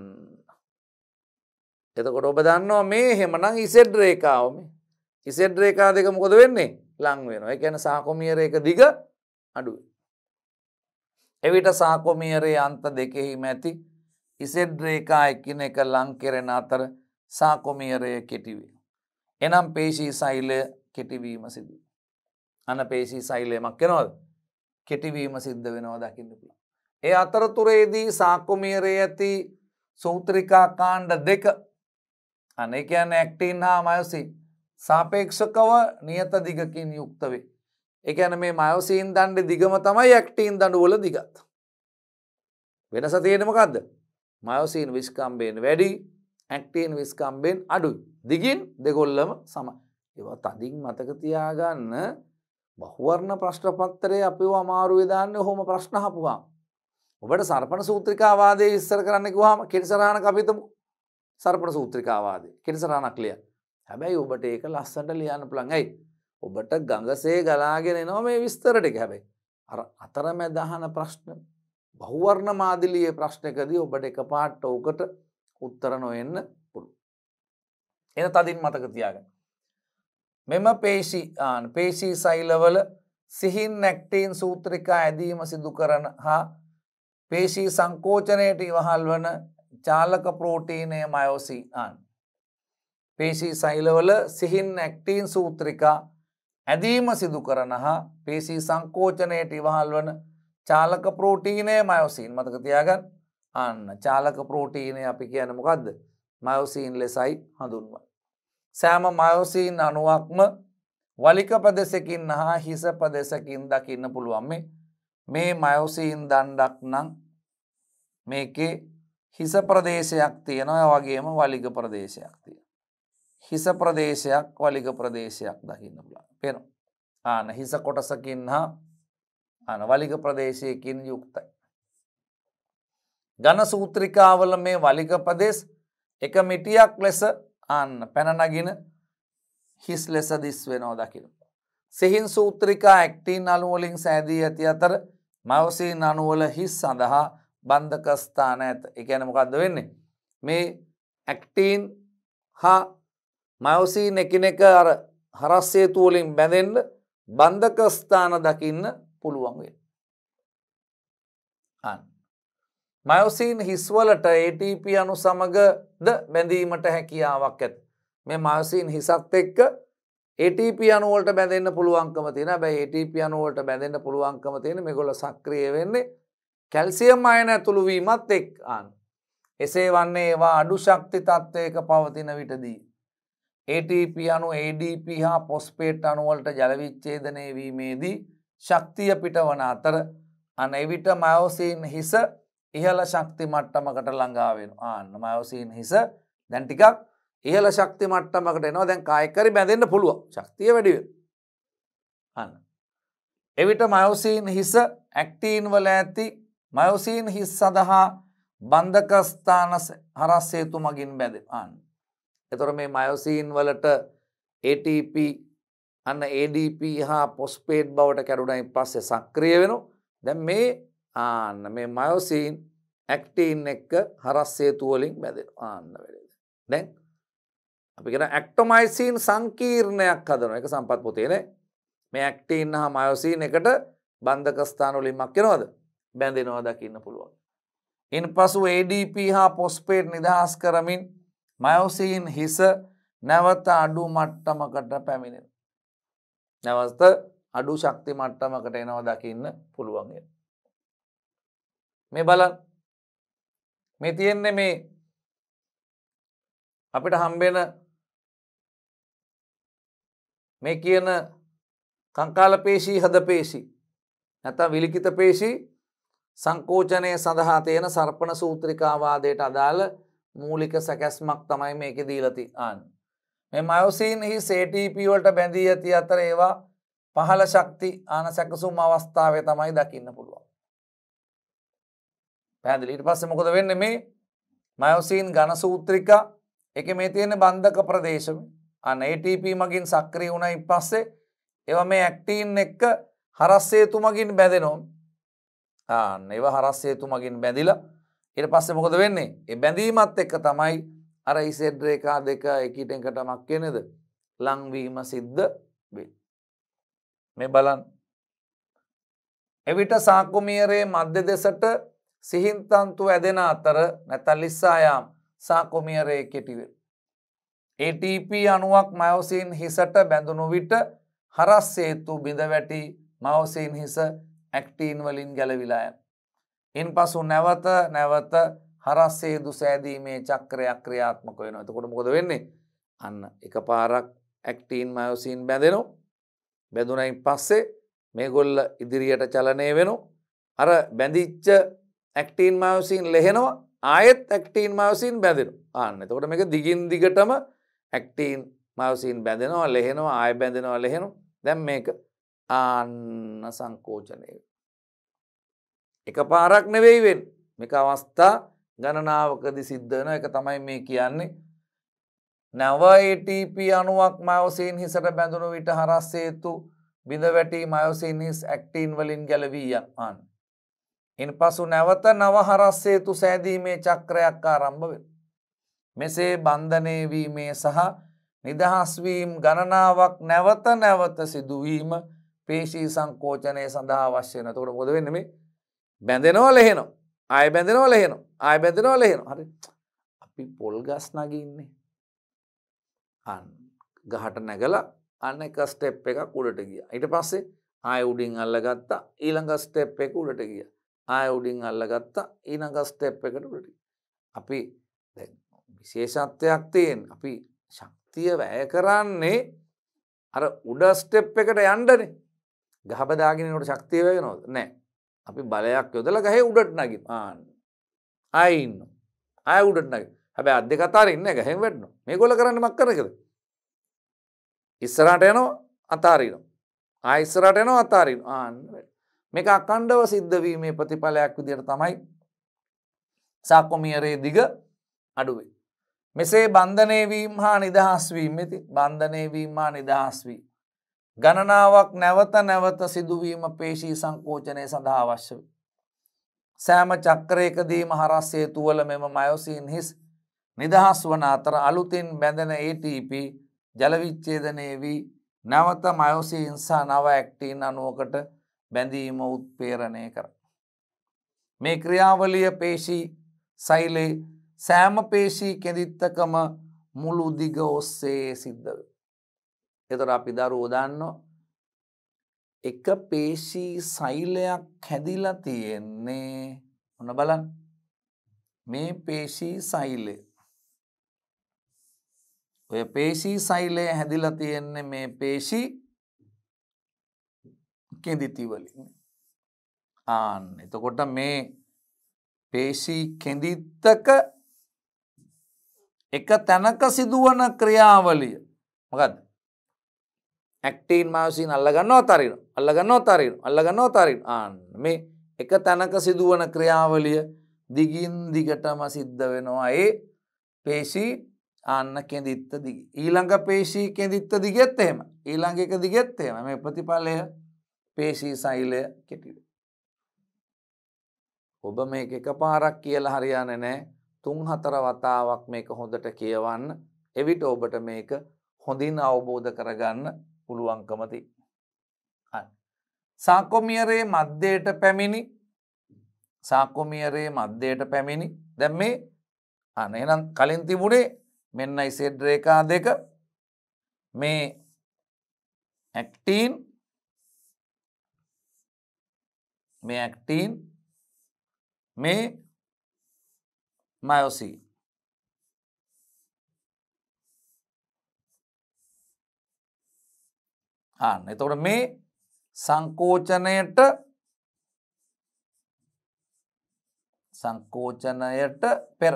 එතකොට ඔබ දන්නවා මේ හෙමනං ඉසෙඩ් රේකාවම ඉසෙඩ් රේකා දෙක මොකොද වෙන්නේ ලං වෙනවා එකැන සාකොමියරේක දිග අඩුව. එවිට සාකොමියරේ අන්ත දෙකෙහිම ඇති ඉසෙඩ් රේකා එකින එක ලං කෙරෙන අතර සාකොමියරය කෙටිවේ. එනම් පේශී සෛලය කෙටිවීම සිදුව. අන පේශී සෛලයමක් කෙනවද කෙටිවීම සිද්ධ වෙනවා දකින්න පුළ. ඒ අතරතුරේදී සාකොමියරේ ඇති සූත්‍රිකා කාණ්ඩ දෙක අනේ කියන්නේ ඇක්ටින් හා මයොසින් සාපේක්ෂකව නියත දිගකින් යුක්ත වේ. ඒ කියන්නේ මේ මයොසින් දණ්ඩේ දිගම තමයි ඇක්ටින් දඬු වල දිගත්. වෙනස තියෙන්නේ මොකද්ද? මයොසින් විස්කම්බෙන් වැඩි, ඇක්ටින් විස්කම්බෙන් අඩුයි. දිගින් දෙකොල්ලම සමයි. ඒවා තදින් මතක තියාගන්න බහුවර්ණ ප්‍රශ්න පත්‍රයේ අපිව අමාරුවේ දාන්නේ ඔහොම ප්‍රශ්න අහපුවාම. ඔබට සර්පණ සූත්‍රිකාවාදයේ ඉස්සර කරන්න කිව්වම කෙටිසරහන කපිතමු. සරපට සූත්‍රිකාවාද කෙනසරානක් ලිය හැබැයි ඔබට ඒක ලස්සට ලියන්න පුළන් ඇයි ඔබට ගඟසේ ගලාගෙන නො මේ විස්තරටික හැබැයි අර අතරමැ දහන ප්‍රශ්න බහුවර්ණ මාදිලියේ ප්‍රශ්නකදී ඔබට එක පාට්ට ඕකට උත්තර නොවෙන්න පුළු. එන තදින් මතක තියාගෙන. මෙම පේශීආන පේශී සයිලවල සිහින් නැක්ටීන් සූත්‍රිකා ඇදීම සිදු කරන හා පේශී සංකෝචනයට ඉවහල් වන චාලක ප්‍රෝටීනය මයෝසින් පේශී සෛලවල සිහින් ඇක්ටීන් සූත්‍රිකා ඇදීම සිදු කරන හා පේශී සංකෝචනයට ඉවහල් වන චාලක ප්‍රෝටීනය මයෝසින් මතක තියාගන්න අන්න චාලක ප්‍රෝටීනය අපි කියන මොකක්ද මයෝසීන් ලෙසයි හඳුන්ව. සෑම මයෝසීන් අනුවක්ම වලික පදෙසකින් හා හිස පදෙසකින් දකින්න පුළුවන් මේ මේ මයෝසීන් දණ්ඩක් නං මේකේ හිස ප්‍රදේශයක් තියෙනවා වගේම වලිග ප්‍රදේශයක් තිය. හිස ප්‍රදේශයක් වලිග ප්‍රදේශයක් දකින්න බලා පෙන ආන හිස කොටසකින් හා අන වලිග ප්‍රදේශයකින් යුක්තයි. ගන සූත්‍රිකාවල මේ වලිග ප්‍රදේශ එක මිටියක් ලෙස අන්න පැනනගෙන හිස් ලෙස දිස් වෙනෝ දකින. සිහින් සූත්‍රිකා ඇක්ටීන් අනුවලින් සෑදී ඇති අතර මවසීන් අනුවල හිස් සඳහා බන්ධක ස්ථාන ඇත එකන මොකක්ද වෙන්නේ. මේ ඇක්ටීන් හා මයවසීන් එකනෙක අර හරස්සේ තුවලින් බැඳෙන්ඩ බන්ධක ස්ථාන දකින්න පුළුවන් වෙන. අන්න. මයෝසීන් හිස්වලට ATP අනු සමගද බැඳීමට හැකියාවක් ඇත්. මේ මයසින් හිසත් එක්ක ATP අනුවලට බැඳන්න පුළුවන්කම තියෙන බැයි ATP අනුවලට බැඳන්න පුළුවන්කම තියෙන මේ ගොල සක්‍රිය වෙන්නේ කැල්සියම් අයන ඇතුළුවීමත් එක් අන්. එසේ වන්නේ ඒවා අඩු ශක්ති තත්ත්වයක පවතින විටදී. ATP අනු ADP හා පොස්පේට් අනුවලට ජලවිච්චේදනය වීමේදී ශක්තිය පිටවන අතර අන එවිට මයෝසීන් හිස ඉහල ශක්ති මට්ටමකට ළඟාවෙන ආන්න මයෝසීන් හිස දැන්ටිකක් ඉහල ශක්ති මට්ටමකට එනවා දැන් කායකරි බැඳෙන්න්න පුළුව ශක්තිය වැඩිය අන්න. එවිට මයෝසීන් හිස ඇක්ටීන්වල ඇති මයෝසීන් හිස් සඳහා බන්ධකස්ථාන හරස්සේතු මගින් බැඳපාන්. එතොර මේ මයෝසීන් වලට ATP අන්න ADP හා පොස්පේට් බවට කැරුණයි පස්සේ සක්‍රිය වෙනු දැ මේ ආන්න මේ මයෝසීන් ඇක්ටීන් එක්ක හරස්සේතුවලින් බැද ආන්න වැඩද. දැන් අපි කෙන ඇක්ටොමයිසින් සංකීර්ණයක් හදන එක සම්පත් පොතියනේ මේ ඇක්ටීන් හා මයෝසීන් එකට බන්ධකස්ථානුලින් මක් කෙනවද බැඳෙනවා දකින්න පුළුවන්. ඉන් පසු ADP හා පොස්පේට් නිදහස් කරමින් මයෝසීන් හිස නැවත අඩු මට්ටමකට පැමිණෙන. නැවස්ත අඩු ශක්ති මට්ටමකට එනවා දකින්න පුළුවන්ය. මේ බලන් මේ තියෙන්නේ මේ අපිට හම්බෙන මේ කියන කංකාල පේශී හද පේශී නැතම් විලිකිත පේශී සංකෝචනය සඳහා තියෙන සර්පණ සූත්‍රිකාවාදයට අදාළ මූලික සැකැස්මක් තමයි මේක දීලති අන්. මෙ මයෝසීන්හි සේටීපීවලට බැඳී ඇති අතර ඒවා පහල ශක්ති ආන සැකසුම් අවස්ථාවය තමයි දකින්න පුළුවන්. පැදිලිට පස්ස මොකද වෙන්න මේ මයෝසීන් ගණ සූත්‍රිකා එක මේ තියෙන බන්ධක ප්‍රදේශම අන ATP මගින් සක්‍රී වුණ ඉ පස්සේ එව මේ ඇක්ටීන් එක්ක හරස්සේතුමගින් බැදෙනොම් ඒව හරස්සේතු මගින් බැඳිලා එට පස්සේ මොකද වෙන්නේ ඒ බැඳීමත් එක්ක තමයි අර ඉසෙඩ්රේකා දෙක එකටෙන්කටමක් කෙනෙද ලංවීම සිද්ධ වෙන් මේ බලන් එවිට සාකුමියරේ මධ්‍ය දෙසට සිහින්තන්තු ඇදෙන අතර නැතල්ලිස්සායාම් සාකුමියරේ කෙටිවෙන් ATP අනුවක් මයෝසින් හිසට බැඳුණු විට හරස් සේතු බිඳ වැටි මවසින් හිස ඇක්ටීන් වලින් ගැලවිලාය. ඉන් පසු නැවත නැවත හරස්සේදු සෑදීමේ චක්‍රයක් ක්‍රියාත්මක වෙන එතකොට මොකද වෙන්නේ අන්න එක පාරක් ඇක්ටීන් මයෝසින් බැඳෙනෝ බැඳුනයින් පස්සේ මේගොල්ල ඉදිරියට චලනය වෙනු අර බැඳිච්ච ඇක්ටීන් මයෝසින් ලෙහෙනවා ආයෙත් ඇක්ටීන් මයෝසින් බැඳෙන ආන්න එතකොට මේක දිගින් දිගටම ඇක්ටීන් මයෝසින් බැඳෙනවා ලෙහෙනවා ආය බැඳෙනවා ලෙහෙනු දැම් මේක ආන්න සංකෝචනය. එක පාරක් නෙවෙයිවෙන් මේක අවස්ථා ගණනාවකදි සිද්ධන එක තමයි මේ කියන්නේ. නැවටP අනුවක් මයෝසීන් හිසට බැඳුණු විට හරස්සේතු බිඳ වැටී මයෝසිනිස් ඇක්ටීන් වලින් ගැලවී යන්. ඉන් පසු නැවත නවහරස්සේතු සෑදීමේ චක්‍රයක් ආරම්භ වෙන. මෙසේ බන්ධනයවීමේ සහ නිදහස්වීම් ගණනාවක් නැවත නැවත සිදුවීම පේශී සංකෝචනය සඳහා වශ්‍යයන තකොට පොද වෙන්නම බැඳෙනෝ ලෙහෙනෝ අය බැඳෙනෝ ලෙහෙනෝ අය බැඳෙනෝ ලෙහෙනෝ හරි අපි පොල් ගස් නගින්නේ අන් ගහට නැගල අන්න එක ස්ටෙප් එක කුඩට ගිය ඊට පස්සේ ආය උඩින් අල්ල ගත්තා ඊළඟ ස්ටෙප් එක උඩට ගිය ආය උඩින් අල්ල ගත්තා ඊනඟ ස්ටෙප් එකට උඩට අපි විශේෂත්වයක් තියෙන් අපි ශක්තිය වැය කරන්නේ අර උඩ ස්ටෙප් එකට යන්ඩනේ ගහපදාගෙනනට ශක්තිය වෙනොත් නෑ අපි බලයක් යොදල ගහ උඩට නගි ආන්න අයින්න අය උඩට නග හැබැ අධ්‍ය කතාර ඉන්න ගැහෙම වැටන මේ ගොල කරන්න මක් කරකද ඉස්සරට යනෝ අතාරීන ආයිස්සරට යනෝ අතාරින් ආන්න මේක අකණ්ඩව සිද්ධවීමේ ප්‍රතිඵලයක් විදියට තමයි සාකොමියරේ දිග අඩුවේ මෙසේ බන්ධනයවීම් හා නිදහස්වීම් ඇති බන්ධනයවීම් හා නිදහස්වී ගණනාවක් නැවත නැවත සිදුවීම පේශී සංකෝචනය සඳහා අවශ්‍ය. සෑම චක්‍රයකදී මහරස්සේ තුවල මෙම මයෝසීන් හිස් නිදහස් වන අතර අලුතින් බැඳන ATP ජලවිච්චේදනය වී නැවත මයෝසීන්සා නව ඇක්ටීන් අනුවකට බැඳීම උත්පේරණය කර. මේ ක්‍රියාවලිය පේශී සෛලේ සෑම පේශී කෙදිත්තකම මුළු දිග ඔස්සේ සිද්ධව. එතොර අපි දරුවෝ දන්නවා එක පේශී සෛලයක් හැදිලා තියෙන්නේ ඔන්න බලන් මේ පේශී සෛලය ඔය පේශී සෛලය හැදිලා තියෙන්නේ මේ පේශී කෙඳිතිවලින් ආන්න එතකොට මේ පේශී කෙඳිත්තක එක තැනක සිදුවන ක්‍රියාවලිය මකද ඇක්ටීන් මාසින් අල්ලගන්න අතරින් අල්ලගන්න අතරින් අල්ලගන්න අතරින් ආන්න මේ එක තැනක සිදුවන ක්‍රියාවලිය දිගින් දිගටම සිද්ධ වෙනවා ඒ පේශී ආන්න කෙදිත්ත දිග ඊළඟ පේශී කෙදිත්ත දිගෙත් එහෙම ඊළඟ එක දිගෙත් එහෙම මේ ප්‍රතිඵලය පේශී සෛලය කෙටිව ඔබ මේක එක පාරක් කියලා හරියන නෑ තුන් හතර වතාවක් මේක හොඳට කියවන්න එවිට ඔබට මේක හොඳින් අවබෝධ කරගන්න පුළුවන්කමති සාකොමියරේ මධ්‍යයට පැමිණි සාකොමියරේ මධ්‍යයට පැමිණි දැම් මේ අන එනම් කලින් තිබුණේ මෙන්නයි සෙඩ්රේකා දෙක මේ ඇක්ටීන් මේ ඇක්ටීන් මේ මයෝසී අන්න එතවට මේ සංකෝචනයට සංකෝචනයට පෙර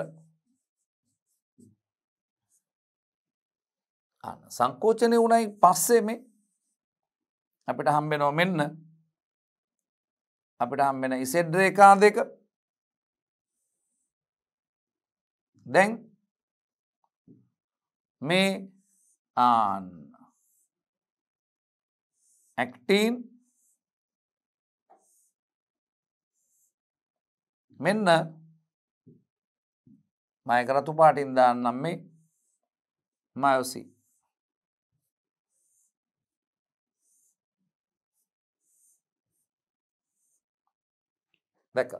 සංකෝචනය වුණයි පස්සේ මේ අපිට හම්බෙනෝ මෙන්න අපිට හම්බෙන ඉසෙඩ්රේකා දෙක දැන් මේ ආන්න ඇක්ටීන් මෙන්න මය කරතු පාටින් දාන්නම් මේ මයෝසි දැක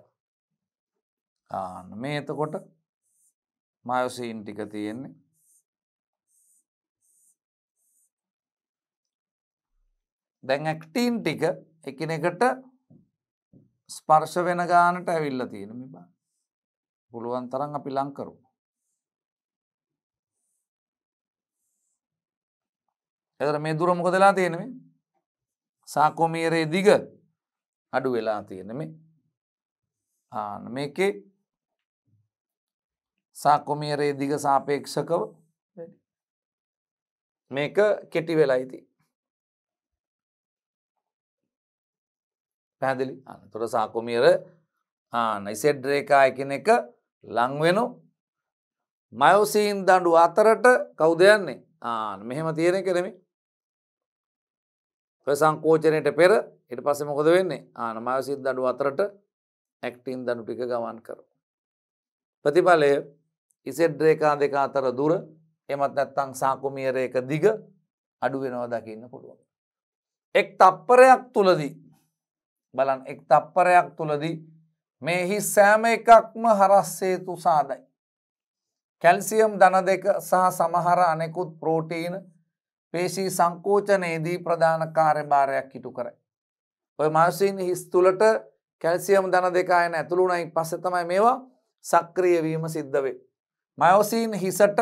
ආන්න මේ එතකොට මයෝසීන් ටික තියෙන්නේ දැන් ඇක්ටීන් ටික එකනෙකට ස්පර්ශ වෙන ගානට ඇවිල්ල තියෙන මෙ බා පුළුවන් තරන් අපි ලංකරු එතර මේ දුර මොක දෙලා තියෙනම සාකෝමීරයේ දිග අඩු වෙලා තියෙනම ආන මේකේ සාකොමියරේ දිග සාපේක්ෂකව මේක කෙටි වෙලා ඉති පැහැදිලි අන්න තොට සාකුමියර නයිසෙඩ් රේකා එකන එක ලංවෙනු මයෝසීන් දඩු අතරට කවුදයන්නේ ආන මෙහෙම තියෙන කරමි ප්‍රසංකෝචනයට පෙර එට පස මොකද වෙන්නේ ආන මයසිද දඩු අතරට ඇක්ටීන් දනු ටික ගමන් කර. ප්‍රතිඵලය ඉසෙඩ් රේකා දෙක අතර දුර එමත් නැත්තං සාකුමියරයක දිග අඩුවෙනවා දකින්න පුළුවන්. එක් තප්පරයක් තුළදී බලන් එක් තප්පරයක් තුළදී මේ හිස් සෑම එකක්ම හරස්සේතු සාදයි. කැල්සියම් දන දෙක සහ සමහර අනෙකුත් ප්‍රෝටීන පේශී සංකෝචනයේදී ප්‍රධාන කාර්යභාරයක් හිටු කරයි. ඔය මාසීන් හිස් තුළට කැල්සියම් දන දෙකායන ඇතුළුනයි පසතමයි මේවා සක්‍රියවීම සිද්ධවේ. මයෝසීන් හිසට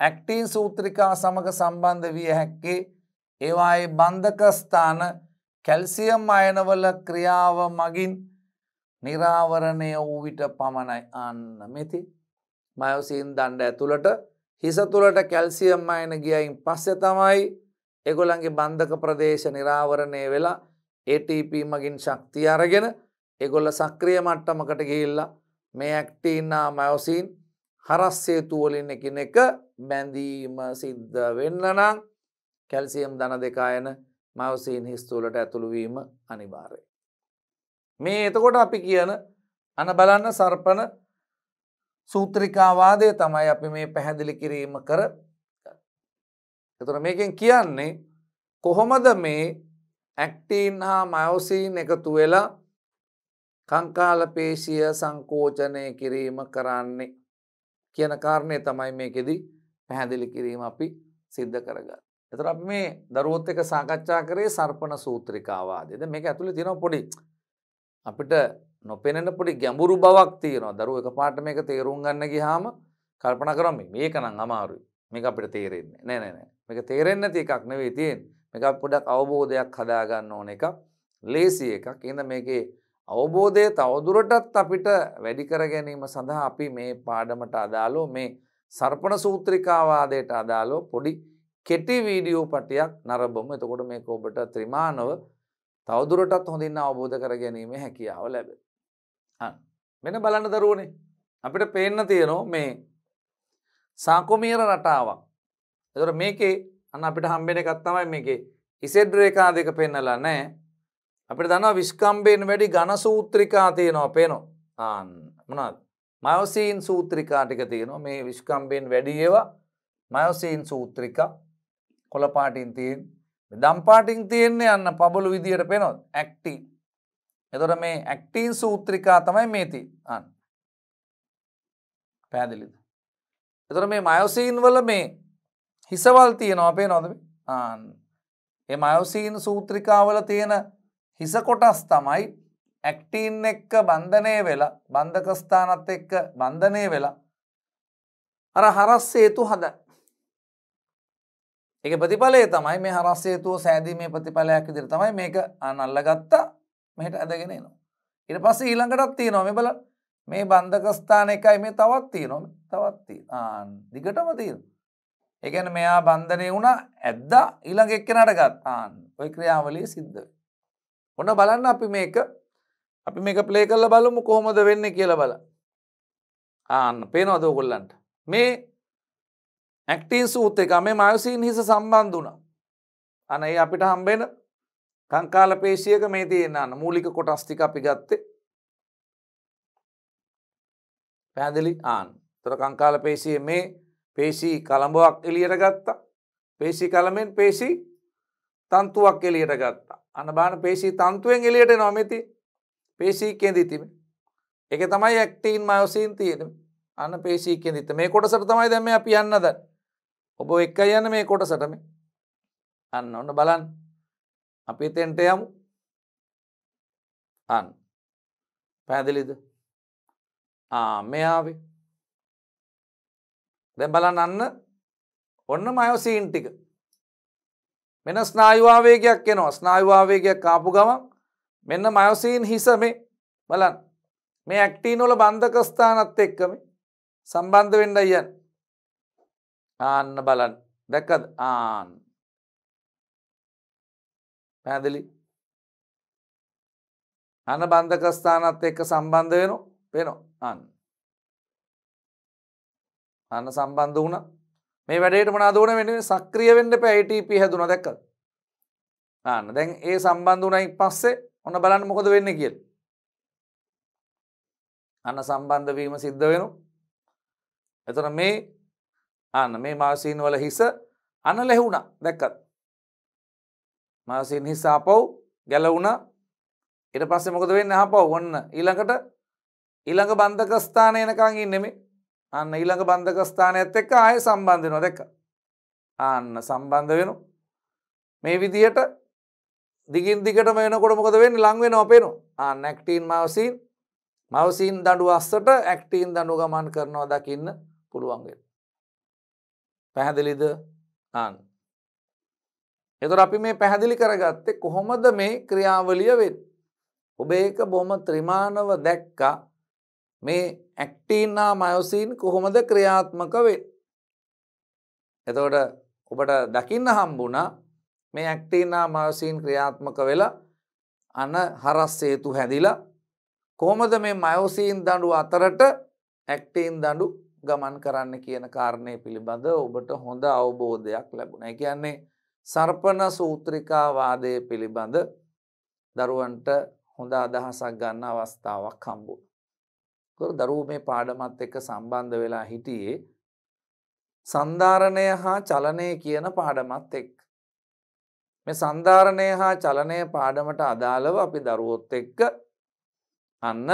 ඇක්ටීන් සූත්‍රිකා සමඟ සම්බන්ධ විය හැක්කේ ඒවායේ බන්ධකස්ථාන කැල්සියම් අයනවල ක්‍රියාව මගින් නිරාවරණය වූ විට පමණයි අන්න මෙති මයෝසීන් දණ්ඩ ඇතුළට හිස තුළට කැල්සියම් අයන ගියයින් පස්සෙ තමයි එගොලන්ගේ බන්ධක ප්‍රදේශ නිරාවරණය වෙලා ATP මගින් ශක්තිය අරගෙන එගොල්ල සක්‍රිය මට්ටමකට ගිහිල්ලා මේ ඇක්ටීන්නා මයෝසීන් හරස්සේතුවලින් එකින එක බැඳීම සිද්ධ වෙන්න නම් කැල්සියම් දන දෙකායන මවසීන් හිස්තුවලට ඇතුළුවීම අනිවාරය. මේ එතකොට අපි කියන අන බලන්න සර්පන සූත්‍රිකාවාදය තමයි අපි මේ පැහැදිලි කිරීම කර එතුර මේකෙන් කියන්නේ කොහොමද මේ ඇක්ටීන් හා මයෝසීන් එකතු වෙලා කංකාලපේශය සංකෝචනය කිරීම කරන්නේ කියන කාරණය තමයි මේකෙදී පැහැදිලි කිරීම අපි සිද්ධ කරගත්. එතර අප මේ දරුවොත් එක සාකච්ඡා කරේ සර්පණ සූත්‍රිකාවාදයද මේක ඇතුළි තියෙන පොඩි අපිට නොපෙනෙන පොඩි ගැඹුරු බවක් තියෙනවා දරුව එක පාට මේක තේරුම් ගන්න ගිහාම කල්පන කරම මේක නම් අමාරුයි මේක අපිට තේරෙන්නේ නෑ නෑ මේක තේරෙන්න ති එකක් නෙවේ තියෙන් මේක පොඩක් අවබෝධයක් හදාගන්න ඕන එක ලේසි එකක් එඳ මේකේ අවබෝධය තවදුරටත් අපිට වැඩිකර ගැනීම සඳහා අපි මේ පාඩමට අදාලෝ මේ සර්පණ සූත්‍රිකාවාදයට අදාලෝ පොඩි කෙටි වීඩියෝ පටයක් නරබම එතකොට මේක ඔබට ත්‍රිමානව තවදුරටත් හොඳින් අවබෝධ කර ගැනීම හැකියාව ලැබ. මෙන බලන්න දරුවනේ අපිට පේන්න තියෙනෝ මේ සාකොමීර රටාවක් එතට මේකේ අන්න අපිට හම්බෙන එකත්තමයි මේකේ ඉසෙඩ් රේකා දෙක පෙන්නලා නෑ අපිට දන්න විස්කම්බයෙන් වැඩි ගණ සූත්‍රිකා තියනවා පේනෝ ආන් මනත් මයෝසීන් සූත්‍රිකාටික තියනවා මේ විශ්කම්බයෙන් වැඩියවා මයෝසීන් සූත්‍රිකා කොළපාටින් තියෙන් දම්පාටින් තියෙන්නේ යන්න පබලු විදියට පෙනොත් ඇක්ටී. එතොට මේ ඇක්ටීන් සූත්‍රිකා තමයි මේති අන් පැදිලිද. එතොට මේ මයෝසීන් වල මේ හිසවල් තියෙන අපේ නොදම ආන් එ මයෝසීන් සූත්‍රිකාවල තියෙන හිස කොටස් තමයි ඇක්ටීන් එක්ක බන්ධනය වෙලා බන්ධකස්ථානත් එක්ක බන්ධනය වෙලා අර හරස් සේතු හදයි එක ප්‍රතිඵලය තමයි මේ හරස්සේතුව සෑදීමේ ප්‍රතිඵලයක් ඉදිරි තමයි මේක අනල්ලගත්තා මෙහට ඇදගෙන නවා. ඉට පස්ස ඊළඟටත් තිය නොම බල මේ බන්ධකස්ථාන එකයි මේ තවත්තිී නොම තවත්තිී ආන් දිගටම තිීල්. එකන මෙයා බන්ධනය වුණ ඇද්දා ඊළඟ එක්කෙනට ගත්තාන් ඔය ක්‍රියාවලී සිද්ධ. ඔොන්න බලන්න අපි මේක අපි මේක ප්ලේ කල්ල බලමු කොහොමද වෙන්න කියල බල ආන්න පේනවදෝගොල්ලන්ට මේ ඇක්ටීන් සූත් එක මේ මයසින් හිස සම්බන්ධ වුණ අනඒ අපිට හම්බෙන කංකාල පේශයක මේ තියෙන අන්න මූලික කොටස්තික අපි ගත්තේ පැදිලි ආන් තොර කංකාල පේශය මේ පේශී කළඹුවක් එලියට ගත්තා පේශී කළමෙන් පේශී තන්තුවක් එලියට ගත්තා අන බාන පේශී තන්තුවෙන් එලියට නොමැති පේශී කෙදිතිම එක තමයි ඇක්ටීන් මයෝසීන් තියෙන අන්න පේශී කෙදිත මේ කොටසට තමයි දැම අපි යන්නද ඔබ එක්ක යන මේ කොටසටම අන්න ඔන්න බලන් අපි තෙන්ට යමු අන් පැදිලිද මෙයාාවේ දැ බලන් අන්න ඔන්න මයෝසීන් ටික මෙන ස්නායවාවේගයක් එනවා ස්නායවාවේගයක් කාපු ගමන් මෙන්න මයෝසීන් හිස මේ බලන් මේ ඇක්ටීනොල බන්ධකස්ථානත් එක්කම සම්බන්ධ වෙන්ඩ යන් ආන්න බලන් දැක්කද ආන් පැදිලි අන බන්ධකස්ථානත් එක්ක සම්බන්ධ වෙන වෙනවා අන්න අන්න සම්බන්ධ වුණ මේ වැඩේට මනා දුවන වෙන සක්‍රිය වෙන්න පැයිටප හැදුන දැක්ක අන්න දැන් ඒ සම්බන්ධ වනයි පස්සේ ඔන්න බලන්න මොකද වෙන්න කිය අන්න සම්බන්ධවීම සිද්ධ වෙනු එතන මේ අන්න මේ මාසීන් වල හිස අන ලැහුණා දැක්කත්. මාසීන් හිස් ආපව් ගැලවුණ ඉට පස්සේ මොකද වෙන්න හපව් ඔන්න ඊළඟට ඊළඟ බන්ධක ස්ථාන එනකං ඉන්නෙමි අන්න ඊළඟ බන්ධක ස්ථානයත් එක්ක ආය සම්බන්ධයනවා දැක්ක අන්න සම්බන්ධ වෙනු මේ විදිහට දිගින් දිගටම වෙනකොට මොකද වෙන්න ලංවෙන අපේනු ආන්න ඇක්ටීන් මවසීන් මවසීන් දඩු අස්සට ඇක්ටීන් දඩු ගමන් කරනවා දකින්න පුළුවන්ගෙන පැහැදිලිද ආන්. එතුර අපි මේ පැහැදිලි කරගත්තේ කොහොමද මේ ක්‍රියාවලිය වෙන්. ඔබ ඒක බොහොම ත්‍රිමාණව දැක්කා මේ ඇක්ටීන්නා මයොසීන් කොහොමද ක්‍රියාත්මක වේ. එතකොට ඔබට දකින්න හම්බුණා මේ ඇක්ටීන්නා මයොසීන් ක්‍රියාත්මක වෙලා අන හරස්සේතු හැදිලා කොහොමද මේ මයෝසීන් දඩු අතරට ඇක්ටීන් දඩු ගමන් කරන්න කියන කාරණය පිළිබඳ ඔබට හොඳ අවබෝධයක් ලැබුණ. කියන්නේ සර්පන සූත්‍රිකාවාදය පිළිබඳ දරුවන්ට හොඳ අදහසක් ගන්න අවස්ථාවක් හම්බු. දරුව මේ පාඩමත් එක්ක සම්බන්ධ වෙලා හිටියේ සන්ධාරණය හා චලනය කියන පාඩමත් එක්. මේ සන්ධාරණය හා චලනය පාඩමට අදාළව අපි දරුවොත් එක්ක අන්න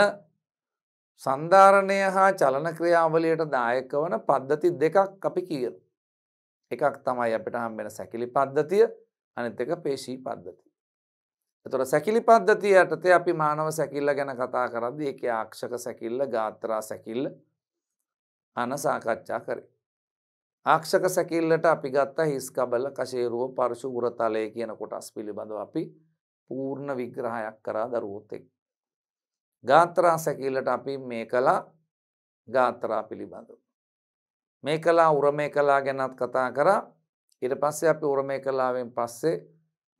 සන්ධාරණය හා චලන ක්‍රියාවලියට දායක වන පද්ධති දෙකක් අපි කියන. එකක් තමයි අපිට හම් වෙන සැකිලි පද්ධතිය අනිත් එක පේශී පද්ධති. එතොට සැකිලි පද්ධතිය යටතේ අපි මානව සැකිල්ල ගැන කතා කරද්දි එක ආක්ෂක සැකිල්ල ගාත්‍රා සැකිල්ල අන සාකච්ඡා කරේ. ආක්ෂක සැකිල්ලට අපි ගත්තා හිස්කබල කශේරුව පර්ශු ගුරතලය කියන කොටස් පිළිබඳව අපි පූර්ණ විග්‍රහයක් කරා දරුවොත් එක්. ගාත්‍රා සැකිල්ලට අපි මේ කලා ගාත්‍රා පිළිබඳ. මේ කලා උරමය කලා ගැනත් කතා කරා ඉට පස්සේ අපි උරමය කලාවෙන් පස්සේ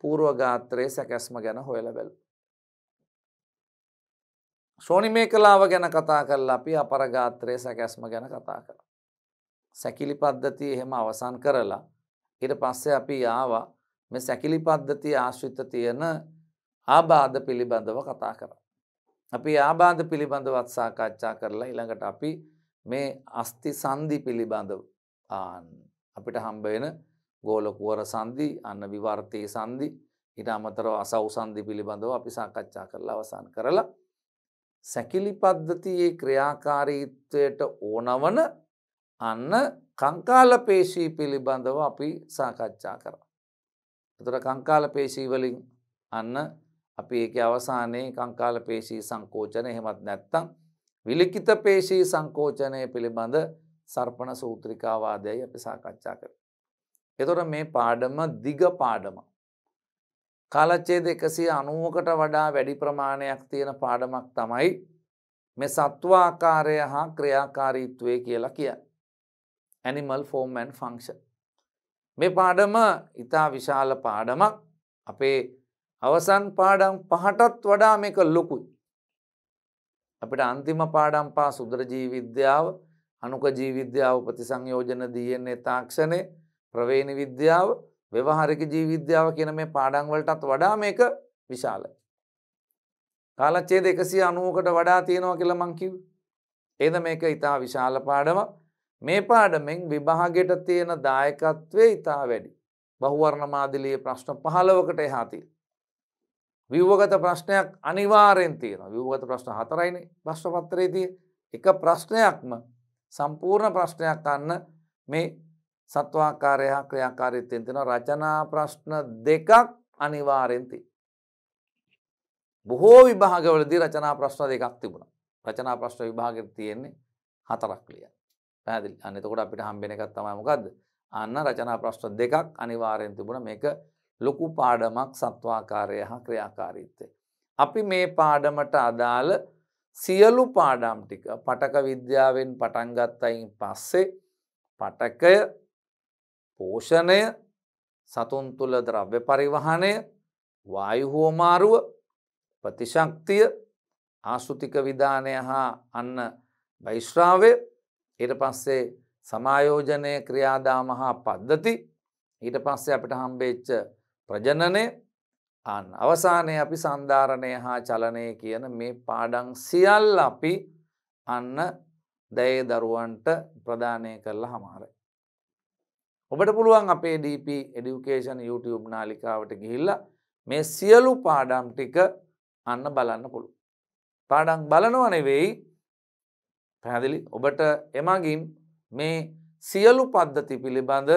පූරුව ගාත්‍රයේ සැකැස්ම ගැන හොයලබැල්. ශෝනි මේ කලාව ගැන කතා කරලා අපි අපරගාත්‍රයේ සැකැස්ම ගැන කතා කර. සැකිලි පද්ධතිය එහෙම අවසන් කරලා ඉට පස්සේ අපි ආවා මේ සැකිලි පද්ධති ආශ්‍රිත තියෙන ආබාධ පිළිබඳව කතා කරා. අපි ආබාධ පිළිබඳවත් සාකච්ඡා කරලා ඉළඟට අපි මේ අස්ති සන්ධි පිළිබඳ අපිට හම්බවෙන ගෝලකුවර සන්ධී අන්න විවර්තය සන්ධි ඉට අමතරව අසව් සන්ධි පිළිබඳව අපි සාකච්ඡා කරලා අවසන් කරලා සැකිලි පද්ධතියේ ක්‍රියාකාරීත්වයට ඕනවන අන්න කංකාල පේශී පිළිබඳව අපි සාකච්ඡා කර. එතුර කංකාල පේශීවලින් අන්න අපි ඒක අවසානයේ කංකාල පේශී සංකෝචන එහෙමත් නැත්තම් විලිකිත පේශී සංකෝචනය පිළිබඳ සර්පණ සූත්‍රිකාවාදයයි අපි සාකච්ඡා කර. එතොට මේ පාඩම දිග පාඩම. කාලච්චේද එකසිය අනුවකට වඩා වැඩි ප්‍රමාණයක් තියෙන පාඩමක් තමයි මේ සත්වාකාරය හා ක්‍රියාකාරීත්වය කියලා කිය. Animal form and function. මේ පාඩම ඉතා විශාල පාඩමක් අපේ අවසන් පාඩම් පහටත් වඩා මේක ලොකුයි. අපිට අන්තිම පාඩම් පා සුද්‍රජීවිද්‍යාව අනුක ජීවිද්‍යාව ප්‍රතිසංයෝජන දයන්නේ තාක්ෂණය ප්‍රවේණ විද්‍යාව ව්‍යවහරික ජීවිද්‍යාව කියන මේ පාඩංවලටත් වඩා මේක විශාලයි. කාලච්චේද එකසි අනුවකට වඩා තියෙනවා කියල මංකිව. එද මේක ඉතා විශාල පාඩම මේ පාඩමෙන් විභාගෙට තියෙන දායකත්වේ ඉතා වැඩි. බහුවර්ණමාදිලිය ප්‍රශ්න පහලවකට එහාතිී. ව්‍යවගත ප්‍රශ්නයක් අනිවාරයෙන් තියෙන ව්‍යවගත ප්‍රශ්න හතරයින ප්‍රශ්නපත්තරේතිය එක ප්‍රශ්නයක්ම සම්පූර්ණ ප්‍රශ්නයක් අන්න මේ සත්වාකාරය හා ක්‍රියාකාරීත්තයෙන් තිෙන රචනා ප්‍රශ්න දෙකක් අනිවාරෙන්ති. බොහෝ විභාගවලදී රචනා ප්‍රශ්න දෙකක් තිබුණ රචනා ප්‍රශ්න විභාගර තියෙන්නේ හතරක් ලිය පැදිල් අනතකොට අපිට හම්බෙන එකත් තමයිමකක්ද අන්න රචනා ප්‍රශ්න දෙකක් අනිවාරයෙන් තිබුණ මේක ලොකු පාඩමක් සත්වාකාරය හා ක්‍රියාකාරීත්තය. අපි මේ පාඩමට අදාළ සියලු පාඩම් ටික පටක විද්‍යාවෙන් පටන්ගත් අයින් පස්සේ පටකය පෝෂණය සතුන් තුළ ද්‍රව්‍ය පරිවහනය වායුහෝමාරුව ප්‍රතිශක්තිය ආශෘතික විධානය හා අන්න භෛශ්‍රාවය ඊට පස්සේ සමායෝජනය ක්‍රියාදාම හා පද්ධති ඊට පස්සේ අපිට හම්බේච්ච ප්‍රජනනය අන් අවසානය අපි සන්ධාරණය හා චලනය කියන මේ පාඩං සියල් අපි අන්න දැයේ දරුවන්ට ප්‍රධානය කරලා හමාරයි. ඔබට පුළුවන් අපේ DP එඩියුකේෂන් YouTube නාලිකාවට ගිහිල්ල මේ සියලු පාඩම් ටික අන්න බලන්න පුළු. පාඩම් බලනවනෙවෙයි පැහැදිලි ඔබට එමගින් මේ සියලු පද්ධති පිළිබඳ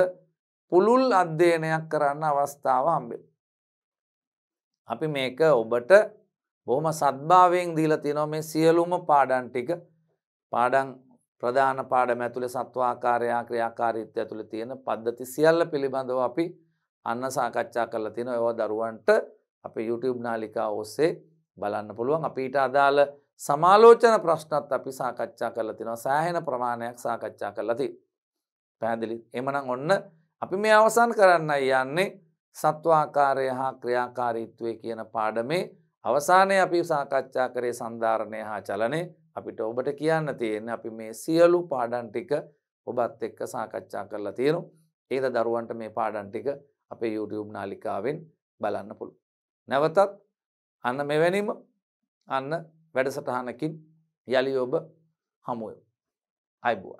පුළුල් අධ්‍යයනයක් කරන්න අවස්ථාව හම්බේ. අපි මේක ඔබට බොහොම සත්භාවයෙන් දීල තිනො මේ සියලුම පාඩන් ටික පාඩන් ප්‍රධාන පාඩම ඇතුළ සත්වාකාරයා ක්‍රියාකාරීත්‍ය ඇතුළ තියෙන පද්ධති සියල්ල පිළිබඳව අපි අන්න සාකච්ඡා කරලා තින ඒවා දරුවන්ට අප YouTube නාලිකා ඔස්සේ බලන්න පුළුවන් අපිට අදාළ සමාලෝචන ප්‍රශ්නත් අපි සාකච්ඡා කරලා තිනවා සෑහෙන ප්‍රමාණයක් සාකච්ඡා කරලා තියෙනවා. පැහැදිලි. එමනම් ඔන්න අපි මේ අවසන් කරන්න යන්නේ සත්වාකාරය හා ක්‍රියාකාරීත්වය කියන පාඩමේ අවසානය අපි සාකච්ඡා කරේ සන්ධාරණය හා චලනේ අපිට ඔබට කියන්න තියෙන අපි මේ සියලු පාඩන් ටික ඔබත් එක්ක සාකච්ඡා කරලා තියෙනු ඒද දරුවන්ට මේ පාඩන් ටික අපේ YouTube නාලිකාවෙන් බලන්න පුළු. නැවතත් අන්න මෙවැනිම අන්න වැඩසටහනකින් යළි ඔබ හමුවෝ. අයිබුවන්.